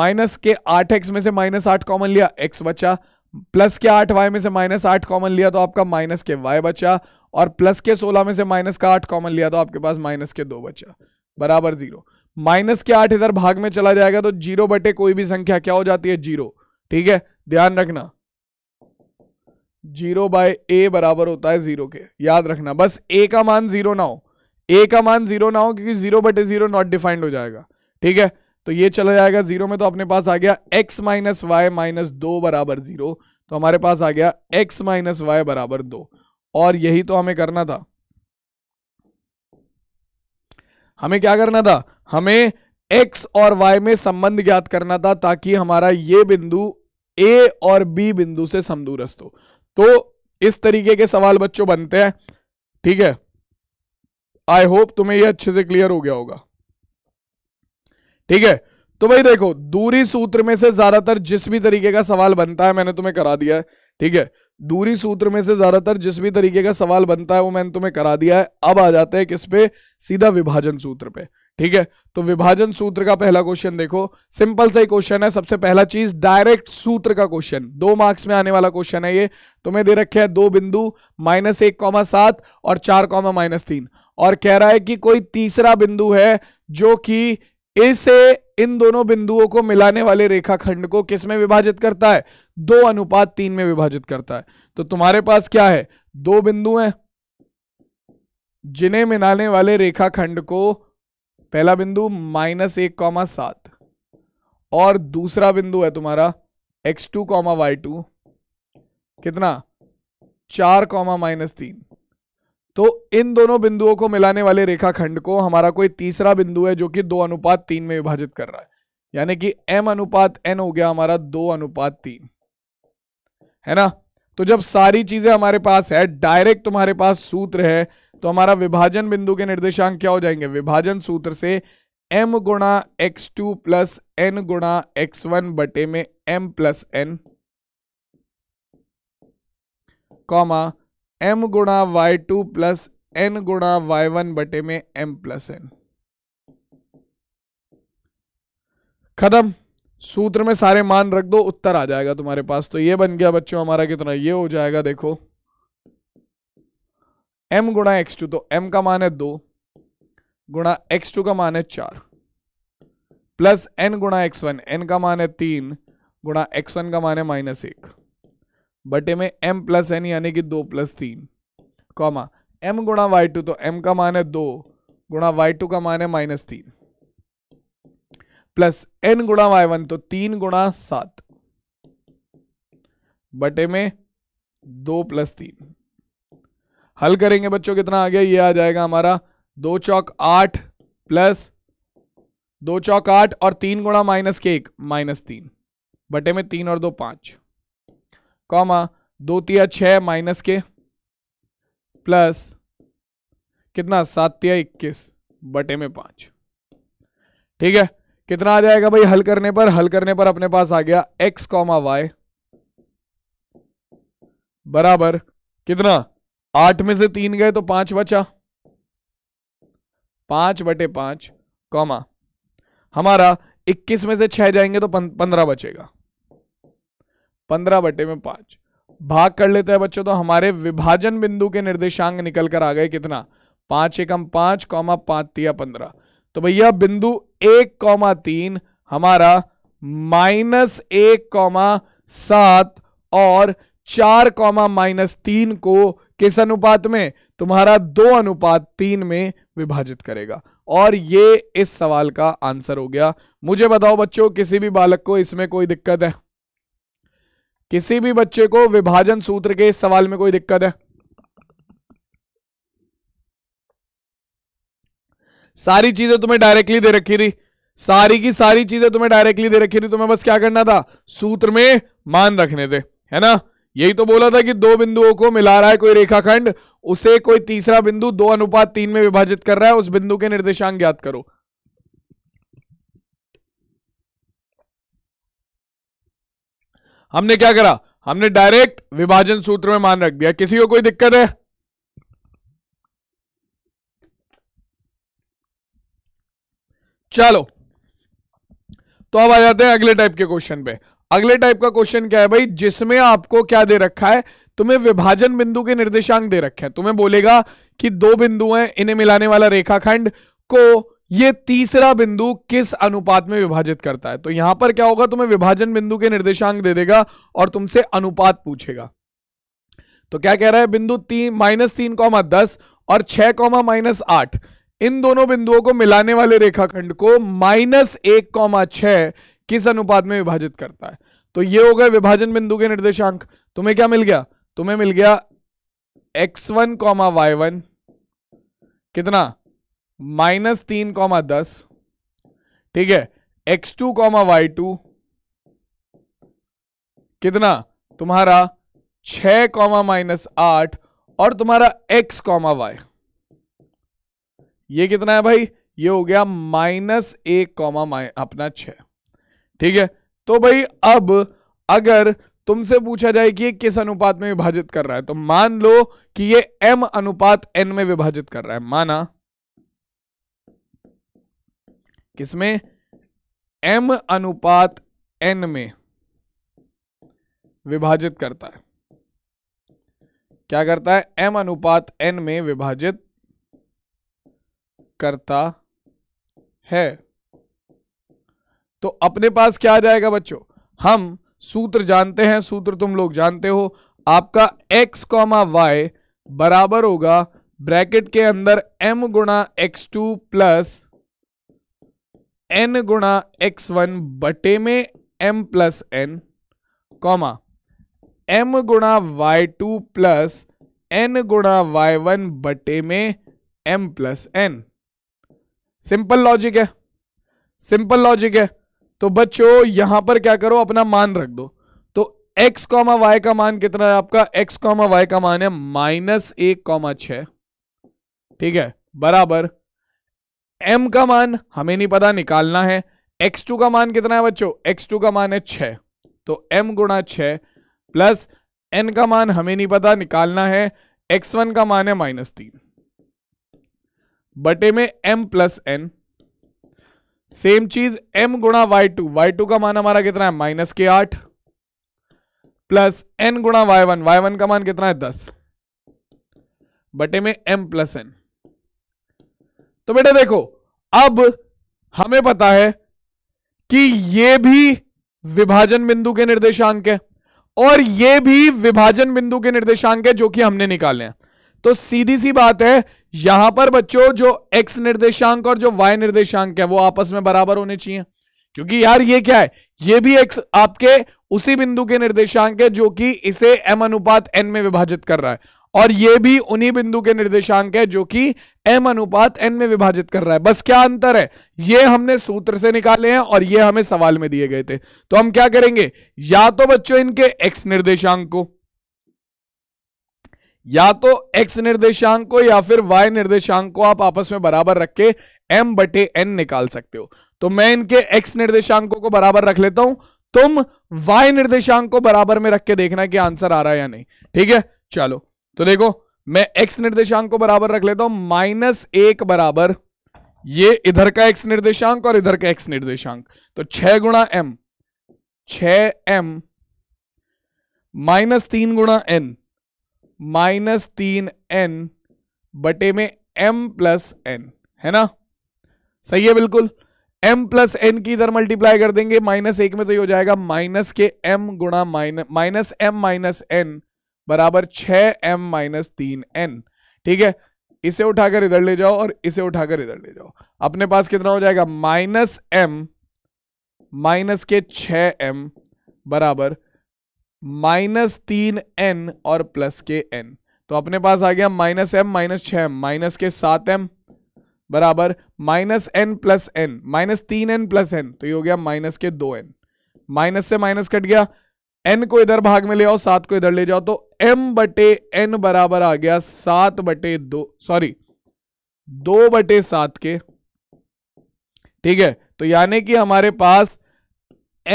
minus के आठ एक्स में से माइनस आठ कॉमन लिया एक्स बचा प्लस के आठ वाई में से माइनस आठ कॉमन लिया तो आपका माइनस के वाई बचा और प्लस के सोलह में से माइनस का आठ कॉमन लिया तो आपके पास माइनस के दो बचा बराबर जीरो माइनस के आठ इधर भाग में चला जाएगा तो जीरो बटे कोई भी संख्या क्या हो जाती है जीरो ठीक है ध्यान रखना जीरो बाय ए बराबर होता है जीरो के याद रखना बस ए का मान जीरो ना हो ए का मान जीरो ना हो क्योंकि जीरो बटे जीरो नॉट डिफाइंड हो जाएगा ठीक है तो ये चला जाएगा जीरो में तो अपने पास आ गया एक्स माइनस वाई माइनस दो बराबर जीरो तो हमारे पास आ गया एक्स माइनस वाई बराबर दो और यही तो हमें करना था हमें क्या करना था हमें एक्स और वाई में संबंध ज्ञात करना था ताकि हमारा ये बिंदु ए और बी बिंदु से समदूरस्त हो तो इस तरीके के सवाल बच्चों बनते हैं ठीक है आई होप तुम्हें यह अच्छे से क्लियर हो गया होगा ठीक है तो भाई देखो दूरी सूत्र में से ज्यादातर जिस भी तरीके का सवाल बनता है मैंने तुम्हें करा दिया है ठीक है दूरी सूत्र में से ज्यादातर जिस भी तरीके का सवाल बनता है वो मैंने तुम्हें करा दिया है अब आ जाते हैं किस पे सीधा विभाजन सूत्र पे ठीक है तो विभाजन सूत्र का पहला क्वेश्चन देखो सिंपल सा ही क्वेश्चन है सबसे पहला चीज डायरेक्ट सूत्र का क्वेश्चन दो मार्क्स में आने वाला क्वेश्चन है ये तुम्हें दे रखे दो बिंदु माइनस एक कॉमा सात और चार कॉमा माइनस तीन और कह रहा है कि कोई तीसरा बिंदु है जो कि इसे इन दोनों बिंदुओं को मिलाने वाले रेखाखंड को किस में विभाजित करता है दो अनुपात तीन में विभाजित करता है तो तुम्हारे पास क्या है दो बिंदु हैं जिन्हें मिलाने वाले रेखाखंड को पहला बिंदु माइनस एक कॉमा सात और दूसरा बिंदु है तुम्हारा x two comma y two कितना चार कॉमा माइनस तीन तो इन दोनों बिंदुओं को मिलाने वाले रेखाखंड को हमारा कोई तीसरा बिंदु है जो कि दो अनुपात तीन में विभाजित कर रहा है यानी कि m अनुपात n हो गया हमारा दो अनुपात तीन है ना तो जब सारी चीजें हमारे पास है डायरेक्ट तुम्हारे पास सूत्र है तो हमारा विभाजन बिंदु के निर्देशांक क्या हो जाएंगे विभाजन सूत्र से m गुणा एक्स टू प्लस एन गुणा एक्स वन बटे में m plus n comma m गुणा वाई टू प्लस एन गुणा वाई वन बटे में एम प्लस एन खत्म सूत्र में सारे मान रख दो उत्तर आ जाएगा तुम्हारे पास तो ये बन गया बच्चों हमारा कितना ये हो जाएगा देखो एम गुणा एक्स टू तो एम का मान है दो गुणा एक्स टू का मान है चार प्लस एन गुणा एक्स वन एन का मान है तीन गुणा एक्स वन का मान है माइनस एक बटे में एम प्लस एन यानी कि दो प्लस तीन कॉमा एम गुणा वाई टू तो एम का मान है दो गुणा वाई टू का मान है माइनस तीन प्लस एन गुणा वाई वन तो तीन गुणा सात बटे में दो प्लस तीन हल करेंगे बच्चों कितना आ गया ये आ जाएगा हमारा दो चौक आठ प्लस दो चौक आठ और तीन गुणा माइनस के एक माइनस तीन बटे में तीन और दो पांच कॉमा दो तिया छ माइनस के प्लस कितना सात तिया इक्कीस बटे में पांच ठीक है कितना आ जाएगा भाई हल करने पर हल करने पर अपने पास आ गया एक्स कॉमा वाई बराबर कितना आठ में से तीन गए तो पांच बचा पांच बटे पांच कौमा हमारा इक्कीस में से छह जाएंगे तो पंद्रह बचेगा पंद्रह बटे में पांच भाग कर लेते हैं बच्चों तो हमारे विभाजन बिंदु के निर्देशांक निकल कर आ गए कितना पांच एकम पांच कौमा पांच तिया पंद्रह तो भैया बिंदु एक कौमा तीन हमारा माइनस एक कौमा सात और चार कौमा माइनस तीन को किस अनुपात में तुम्हारा दो अनुपात तीन में विभाजित करेगा और ये इस सवाल का आंसर हो गया मुझे बताओ बच्चों किसी भी बालक को इसमें कोई दिक्कत है किसी भी बच्चे को विभाजन सूत्र के इस सवाल में कोई दिक्कत है सारी चीजें तुम्हें डायरेक्टली दे रखी थी सारी की सारी चीजें तुम्हें डायरेक्टली दे रखी थी तुम्हें बस क्या करना था सूत्र में मान रखने थे है ना यही तो बोला था कि दो बिंदुओं को मिला रहा है कोई रेखाखंड उसे कोई तीसरा बिंदु दो अनुपात तीन में विभाजित कर रहा है उस बिंदु के निर्देशांक ज्ञात करो हमने क्या करा हमने डायरेक्ट विभाजन सूत्र में मान रख दिया किसी को कोई दिक्कत है चलो तो अब आ जाते हैं अगले टाइप के क्वेश्चन पे अगले टाइप का क्वेश्चन क्या है भाई जिसमें आपको क्या दे रखा है तुम्हें विभाजन बिंदु के निर्देशांक दे रखे हैं तुम्हें बोलेगा कि दो बिंदु हैं इन्हें मिलाने वाला रेखाखंड को ये तीसरा बिंदु किस अनुपात में विभाजित करता है तो यहां पर क्या होगा तुम्हें विभाजन बिंदु के निर्देशांक दे देगा और तुमसे अनुपात पूछेगा तो क्या कह रहा है बिंदु तीन माइनस तीन कौमा दस और छह कौमा माइनस आठ इन दोनों बिंदुओं को मिलाने वाले रेखाखंड को माइनस एक कौमा छह किस अनुपात में विभाजित करता है तो ये हो गए विभाजन बिंदु के निर्देशांक तुम्हें क्या मिल गया तुम्हें मिल गया x one comma y one कितना माइनस तीन कॉमा दस ठीक है x two comma y two कितना तुम्हारा छ कॉमा माइनस आठ और तुम्हारा एक्स कॉमा वाई ये कितना है भाई ये हो गया माइनस एक कॉमा अपना छह ठीक है तो भाई अब अगर तुमसे पूछा जाए कि ये किस अनुपात में विभाजित कर रहा है तो मान लो कि ये m अनुपात n में विभाजित कर रहा है माना किसमें m अनुपात n में विभाजित करता है क्या करता है m अनुपात n में विभाजित करता है तो अपने पास क्या आ जाएगा बच्चों हम सूत्र जानते हैं सूत्र तुम लोग जानते हो आपका एक्स कॉमा वाई बराबर होगा ब्रैकेट के अंदर एम गुणा एक्स टू प्लस एन गुणा एक्स वन बटे में m plus n comma m गुणा वाई टू प्लस एन गुणा वाई वन बटे में m plus n simple logic है सिंपल लॉजिक है तो बच्चों यहां पर क्या करो अपना मान रख दो तो एक्स कॉमा वाई का मान कितना है आपका एक्स कॉमा वाई का मान है माइनस एक कॉमा छ ठीक है बराबर एम का मान हमें नहीं पता निकालना है एक्स टू का मान कितना है बच्चों एक्स टू का मान है छ तो एम गुणा छ प्लस एन का मान हमें नहीं पता निकालना है एक्स वन का मान है माइनस तीन बटे में एम प्लस एन सेम चीज m गुणा वाई टू वाई टू का मान हमारा कितना है माइनस के आठ प्लस एन गुणा वाई वन वाई वन का मान कितना है दस बटे में m प्लस एन तो बेटा देखो अब हमें पता है कि ये भी विभाजन बिंदु के निर्देशांक है और ये भी विभाजन बिंदु के निर्देशांक है जो कि हमने निकाले हैं तो सीधी सी बात है यहां पर बच्चों जो एक्स निर्देशांक और जो वाई निर्देशांक है वो आपस में बराबर होने चाहिए क्योंकि यार ये क्या है ये भी एक्स आपके उसी बिंदु के निर्देशांक है जो कि इसे एम अनुपात एन में विभाजित कर रहा है और ये भी उन्हीं बिंदु के निर्देशांक है जो कि एम अनुपात एन में विभाजित कर रहा है बस क्या अंतर है ये हमने सूत्र से निकाले हैं और ये हमें सवाल में दिए गए थे तो हम क्या करेंगे या तो बच्चों इनके एक्स निर्देशांक को या तो x निर्देशांक को या फिर y निर्देशांक को आप आपस में बराबर रख के m बटे एन निकाल सकते हो तो मैं इनके x निर्देशांकों को बराबर रख लेता हूं तुम y निर्देशांक को बराबर में रख के देखना कि आंसर आ रहा है या नहीं ठीक है चलो तो देखो मैं x निर्देशांक को बराबर रख लेता हूं माइनस एक बराबर ये इधर का x निर्देशांक और इधर का x निर्देशांक तो छह गुणा एम छ एम माइनस तीन गुणा एन माइनस तीन एन बटे में एम प्लस एन है ना सही है बिल्कुल एम प्लस एन की इधर मल्टीप्लाई कर देंगे माइनस एक में तो ये हो जाएगा माइनस के एम गुणा minus minus m minus n बराबर छ एम माइनस तीन एन ठीक है इसे उठाकर इधर ले जाओ और इसे उठाकर इधर ले जाओ अपने पास कितना हो जाएगा माइनस एम माइनस के छ एम बराबर माइनस तीन एन और प्लस के एन तो अपने पास आ गया माइनस एम माइनस छ एम माइनस के सात एम बराबर minus n plus n minus तीन एन प्लस एन तो ये हो गया माइनस के दो एन माइनस से माइनस कट गया एन को इधर भाग में ले आओ सात को इधर ले जाओ तो एम बटे एन बराबर आ गया सात बटे दो सॉरी दो बटे सात के ठीक है तो यानी कि हमारे पास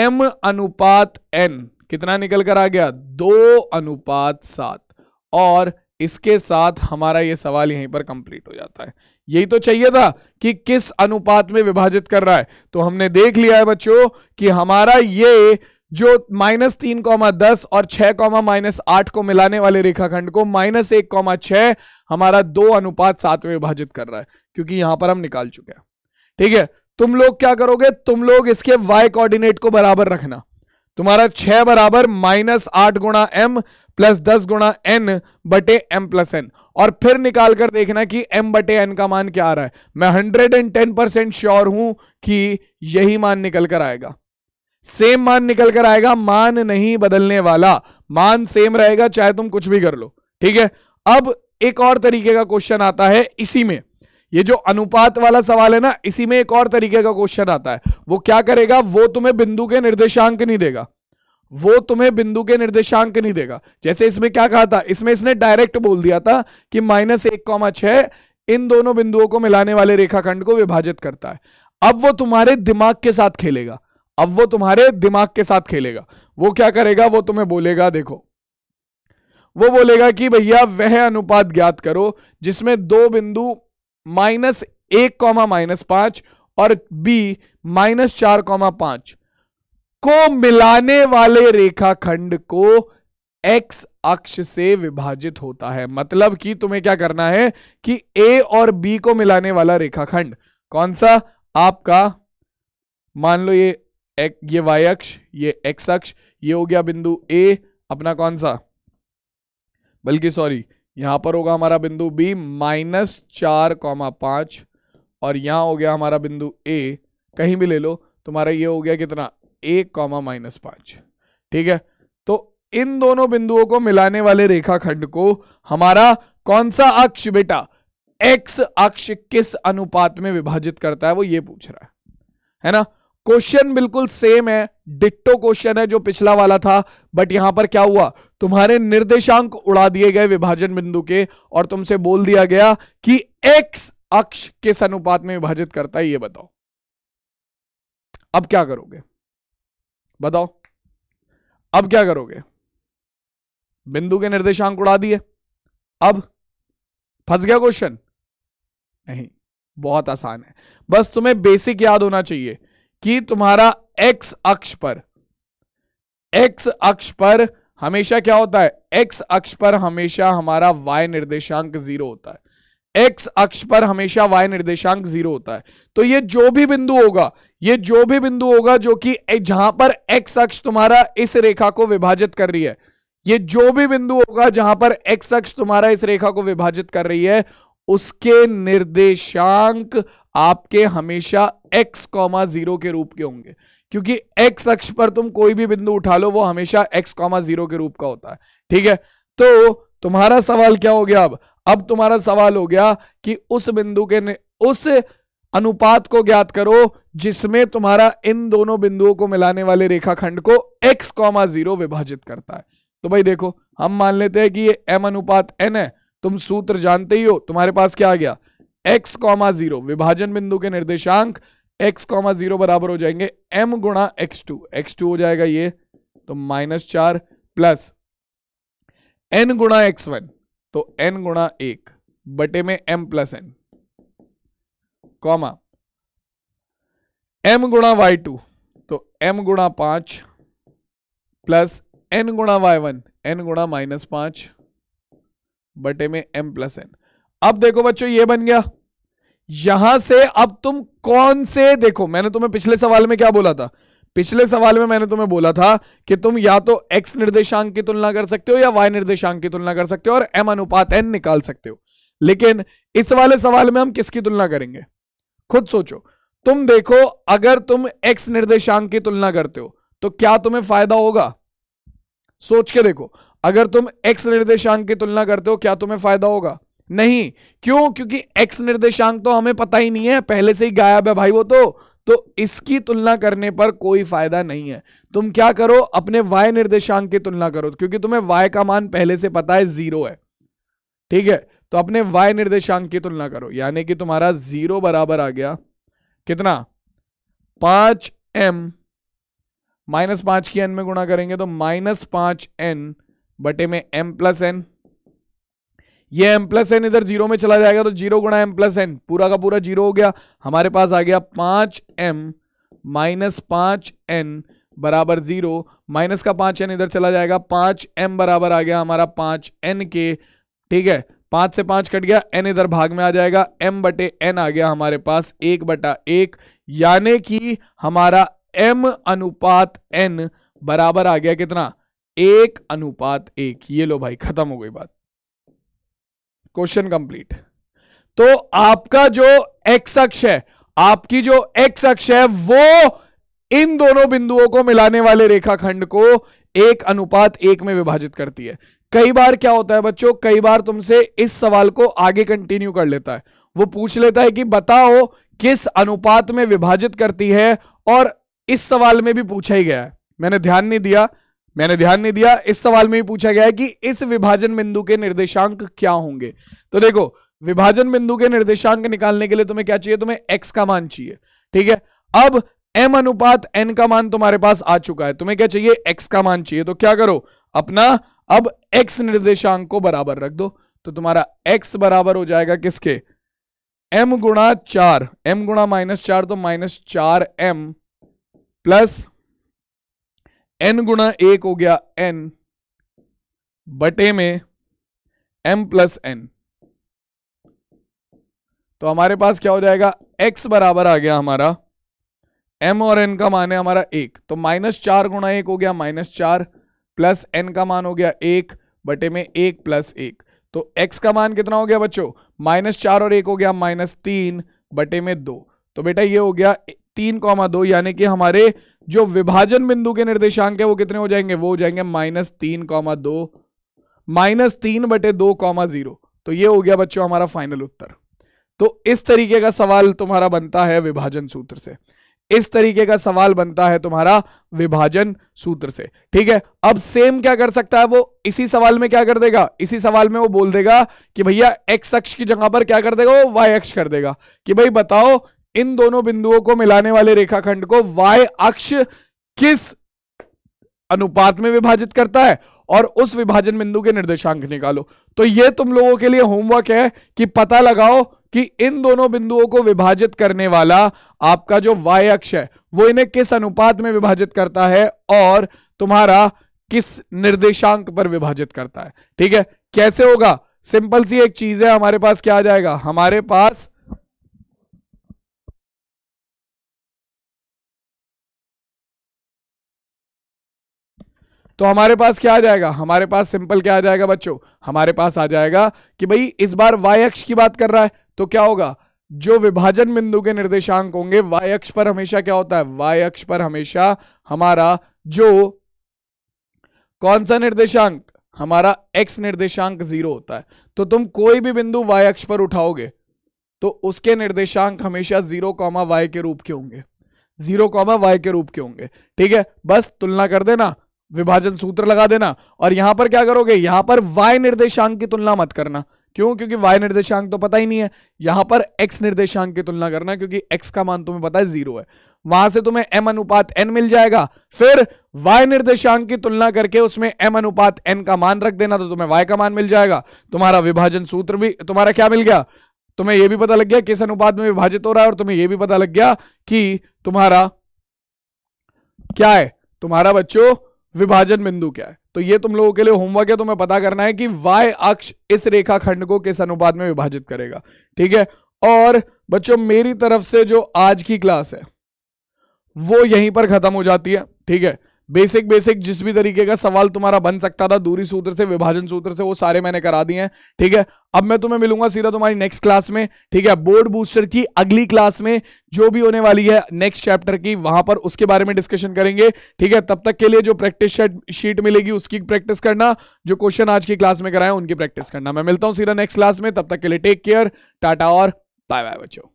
एम अनुपात एन कितना निकल कर आ गया दो अनुपात सात और इसके साथ हमारा ये सवाल यहीं पर कंप्लीट हो जाता है यही तो चाहिए था कि किस अनुपात में विभाजित कर रहा है तो हमने देख लिया है बच्चों कि हमारा ये जो माइनस तीन कौमा दस और छह कौमा माइनस आठ को मिलाने वाले रेखाखंड को माइनस एक कौमा छह हमारा दो अनुपात सात में विभाजित कर रहा है क्योंकि यहां पर हम निकाल चुके हैं ठीक है तुम लोग क्या करोगे तुम लोग इसके वाई कोऑर्डिनेट को बराबर रखना तुम्हारा छह बराबर माइनस आठ गुणा एम प्लस दस गुणा एन बटे एम प्लस एन और फिर निकाल कर देखना कि एम बटे एन का मान क्या आ रहा है मैं hundred and ten percent sure हूं कि यही मान निकल कर आएगा सेम मान निकल कर आएगा मान नहीं बदलने वाला मान सेम रहेगा चाहे तुम कुछ भी कर लो ठीक है अब एक और तरीके का क्वेश्चन आता है इसी में ये जो अनुपात वाला सवाल है ना इसी में एक और तरीके का क्वेश्चन आता है वो क्या करेगा वो तुम्हें बिंदु के निर्देशांक नहीं देगा वो तुम्हें बिंदु के निर्देशांक नहीं देगा जैसे इसमें क्या कहा था इसमें इसने डायरेक्ट बोल दिया था कि माइनस एक कौमा छ इन दोनों बिंदुओं को मिलाने वाले रेखाखंड को विभाजित करता है अब वो तुम्हारे दिमाग के साथ खेलेगा अब वो तुम्हारे दिमाग के साथ खेलेगा वो क्या करेगा वो तुम्हें बोलेगा देखो वो बोलेगा कि भैया वह अनुपात ज्ञात करो जिसमें दो बिंदु माइनस एक कॉमा माइनस पांच और बी माइनस चार कॉमा पांच को मिलाने वाले रेखाखंड को एक्स अक्ष से विभाजित होता है मतलब कि तुम्हें क्या करना है कि ए और बी को मिलाने वाला रेखाखंड कौन सा आपका मान लो ये एक, ये वाई अक्ष ये एक्स अक्ष ये हो गया बिंदु ए अपना कौन सा बल्कि सॉरी यहां पर होगा हमारा बिंदु बी माइनस चार कॉमा पांच और यहां हो गया हमारा बिंदु ए कहीं भी ले लो तुम्हारा ये हो गया कितना एक कॉमा माइनस पांच ठीक है तो इन दोनों बिंदुओं को मिलाने वाले रेखाखंड को हमारा कौन सा अक्ष बेटा एक्स अक्ष किस अनुपात में विभाजित करता है वो ये पूछ रहा है है ना क्वेश्चन बिल्कुल सेम है डिट्टो क्वेश्चन है जो पिछला वाला था बट यहां पर क्या हुआ तुम्हारे निर्देशांक उड़ा दिए गए विभाजन बिंदु के और तुमसे बोल दिया गया कि एक्स अक्ष किस अनुपात में विभाजित करता है ये बताओ अब क्या करोगे बताओ अब क्या करोगे बिंदु के निर्देशांक उड़ा दिए अब फंस गया क्वेश्चन नहीं बहुत आसान है बस तुम्हें बेसिक याद होना चाहिए कि तुम्हारा एक्स अक्ष पर एक्स अक्ष पर हमेशा क्या होता है एक्स अक्ष पर हमेशा हमारा वाई निर्देशांक जीरो होता है एक्स अक्ष पर हमेशा वाई निर्देशांक जीरो होता है तो ये जो भी बिंदु होगा ये जो भी बिंदु होगा जो कि जहां पर एक्स अक्ष तुम्हारा इस रेखा को विभाजित कर रही है ये जो भी बिंदु होगा जहां पर एक्स अक्ष तुम्हारा इस रेखा को विभाजित कर रही है उसके निर्देशांक आपके हमेशा एक्स कॉमा जीरो के रूप के होंगे क्योंकि एक्स अक्ष पर तुम कोई भी बिंदु उठा लो वो हमेशा एक्स कॉमा जीरो के रूप का होता है ठीक है तो तुम्हारा सवाल क्या हो गया अब अब तुम्हारा सवाल हो गया कि उस बिंदु के उस अनुपात को ज्ञात करो जिसमें तुम्हारा इन दोनों बिंदुओं को मिलाने वाले रेखाखंड को x कॉमा जीरो विभाजित करता है तो भाई देखो हम मान लेते हैं कि ये एम अनुपात एन है तुम सूत्र जानते ही हो तुम्हारे पास क्या आ गया एक्स कॉमा जीरो विभाजन बिंदु के निर्देशांक एक्स कॉमा जीरो बराबर हो जाएंगे एम गुणा एक्स टू एक्स टू हो जाएगा ये तो माइनस चार प्लस एन गुणा एक्स वन तो एन गुणा एक बटे में m plus n comma m गुणा वाई टू तो एम गुणा पांच प्लस एन गुणा वाई वन एन गुणा माइनस पांच बटे में एम प्लस एन अब देखो बच्चों ये बन गया यहां से अब तुम कौन से देखो मैंने तुम्हें पिछले सवाल में क्या बोला था पिछले सवाल में मैंने तुम्हें बोला था कि तुम या तो x निर्देशांक की तुलना कर सकते हो या y निर्देशांक की तुलना कर सकते हो और m अनुपात n निकाल सकते हो लेकिन इस वाले सवाल में हम किसकी तुलना करेंगे खुद सोचो तुम देखो अगर तुम x निर्देशांक की तुलना करते हो तो क्या तुम्हें फायदा होगा सोच के देखो अगर तुम x निर्देशांक की तुलना करते हो क्या तुम्हें फायदा होगा नहीं क्यों क्योंकि एक्स निर्देशांक तो हमें पता ही नहीं है पहले से ही गायब है भाई वो तो तो इसकी तुलना करने पर कोई फायदा नहीं है तुम क्या करो अपने वाई निर्देशांक की तुलना करो क्योंकि तुम्हें वाई का मान पहले से पता है जीरो है ठीक है तो अपने वाई निर्देशांक की तुलना करो यानी कि तुम्हारा जीरो बराबर आ गया कितना पांच एम माइनस पांच की एन में गुणा करेंगे तो माइनस पांच एन बटे में एम प्लस एन ये एम प्लस एन इधर जीरो में चला जाएगा तो जीरो गुणा एम प्लस एन पूरा का पूरा जीरो हो गया हमारे पास आ गया पांच एम माइनस पांच एन बराबर जीरो माइनस का पांच एन इधर चला जाएगा पांच एम बराबर आ गया हमारा पांच एन के ठीक है पांच से पांच कट गया एन इधर भाग में आ जाएगा एम बटे एन आ गया हमारे पास एक बटा एक यानी कि हमारा एम अनुपात एन बराबर आ गया कितना एक अनुपात एक ये लो भाई खत्म हो गई बात क्वेश्चन कंप्लीट तो आपका जो एक्स अक्ष है आपकी जो एक्स अक्ष है वो इन दोनों बिंदुओं को मिलाने वाले रेखाखंड को एक अनुपात एक में विभाजित करती है कई बार क्या होता है बच्चों कई बार तुमसे इस सवाल को आगे कंटिन्यू कर लेता है वो पूछ लेता है कि बताओ किस अनुपात में विभाजित करती है और इस सवाल में भी पूछा ही गया है मैंने ध्यान नहीं दिया मैंने ध्यान नहीं दिया इस सवाल में ही पूछा गया है कि इस विभाजन बिंदु के निर्देशांक क्या होंगे तो देखो विभाजन बिंदु के निर्देशांक निकालने के लिए तुम्हें क्या चाहिए तुम्हें एक्स का मान चाहिए ठीक है अब एम अनुपात एन का मान तुम्हारे पास आ चुका है तुम्हें क्या चाहिए एक्स का मान चाहिए तो क्या करो अपना अब एक्स निर्देशांक को बराबर रख दो तो तुम्हारा एक्स बराबर हो जाएगा किसके एम गुणा चार एम गुणा माइनस चार तो माइनस चार एम प्लस एन गुणा एक हो गया एन बटे में एम प्लस एन तो हमारे पास क्या हो जाएगा एक्स बराबर आ गया हमारा एम और एन का मान है हमारा एक तो माइनस चार गुणा एक हो गया माइनस चार प्लस एन का मान हो गया एक बटे में एक प्लस एक तो एक्स का मान कितना हो गया बच्चों माइनस चार और एक हो गया माइनस तीन बटे में दो तो बेटा ये हो गया तीन कॉमा दो यानी कि हमारे जो विभाजन बिंदु के निर्देशांक है वो कितने हो जाएंगे वो हो जाएंगे माइनस तीन कॉमा दो माइनस तीन बटे दो कॉमा जीरो तो ये हो गया बच्चों हमारा फाइनल उत्तर तो इस तरीके का सवाल तुम्हारा बनता है विभाजन सूत्र से इस तरीके का सवाल बनता है तुम्हारा विभाजन सूत्र से ठीक है अब सेम क्या कर सकता है वो इसी सवाल में क्या कर देगा इसी सवाल में वो बोल देगा कि भैया एक्स अक्ष की जगह पर क्या कर देगा वो वाई अक्ष कर देगा कि भाई बताओ इन दोनों बिंदुओं को मिलाने वाले रेखाखंड को y अक्ष किस अनुपात में विभाजित करता है और उस विभाजन बिंदु के निर्देशांक निकालो तो यह तुम लोगों के लिए होमवर्क है कि पता लगाओ कि इन दोनों बिंदुओं को विभाजित करने वाला आपका जो y अक्ष है वो इन्हें किस अनुपात में विभाजित करता है और तुम्हारा किस निर्देशांक पर विभाजित करता है ठीक है कैसे होगा सिंपल सी एक चीज है हमारे पास क्या आ जाएगा हमारे पास तो हमारे पास क्या आ जाएगा हमारे पास सिंपल क्या आ जाएगा बच्चों हमारे पास आ जाएगा कि भाई इस बार वाई अक्ष की बात कर रहा है तो क्या होगा जो विभाजन बिंदु के निर्देशांक होंगे वाई अक्ष पर हमेशा क्या होता है वाई अक्ष पर हमेशा हमारा जो कौन सा निर्देशांक हमारा एक्स निर्देशांक जीरो होता है तो तुम कोई भी बिंदु वाई अक्ष पर उठाओगे तो उसके निर्देशांक हमेशा जीरो कॉमा वाई के रूप के होंगे जीरो कॉमा वाई के रूप के होंगे ठीक है बस तुलना कर देना विभाजन सूत्र लगा देना और यहां पर क्या करोगे यहां पर y निर्देशांक की तुलना मत करना क्यों क्योंकि y निर्देशांक तो पता ही नहीं है यहां पर x निर्देशांक की तुलना करना क्योंकि x का मान तुम्हें पता है जीरो है वहां से तुम्हें m अनुपात n मिल जाएगा फिर y निर्देशांक की तुलना करके उसमें m अनुपात n का मान रख देना तो तुम्हें y का मान मिल जाएगा तुम्हारा विभाजन सूत्र भी तुम्हारा क्या मिल गया तुम्हें यह भी पता लग गया किस अनुपात में विभाजित हो रहा है और तुम्हें यह भी पता लग गया कि तुम्हारा क्या है तुम्हारा बच्चों विभाजन बिंदु क्या है तो ये तुम लोगों के लिए होमवर्क है तुम्हें पता करना है कि y अक्ष इस रेखाखंड को किस अनुपात में विभाजित करेगा ठीक है और बच्चों मेरी तरफ से जो आज की क्लास है वो यहीं पर खत्म हो जाती है ठीक है बेसिक बेसिक जिस भी तरीके का सवाल तुम्हारा बन सकता था दूरी सूत्र से विभाजन सूत्र से वो सारे मैंने करा दिए हैं ठीक है अब मैं तुम्हें मिलूंगा सीधा तुम्हारी नेक्स्ट क्लास में ठीक है बोर्ड बूस्टर की अगली क्लास में जो भी होने वाली है नेक्स्ट चैप्टर की वहां पर उसके बारे में डिस्कशन करेंगे ठीक है तब तक के लिए जो प्रैक्टिस शीट मिलेगी उसकी प्रैक्टिस करना जो क्वेश्चन आज की क्लास में कराए उनकी प्रैक्टिस करना मैं मिलता हूँ सीधा नेक्स्ट क्लास में तब तक के लिए टेक केयर टाटा और बाय बाय बच्चों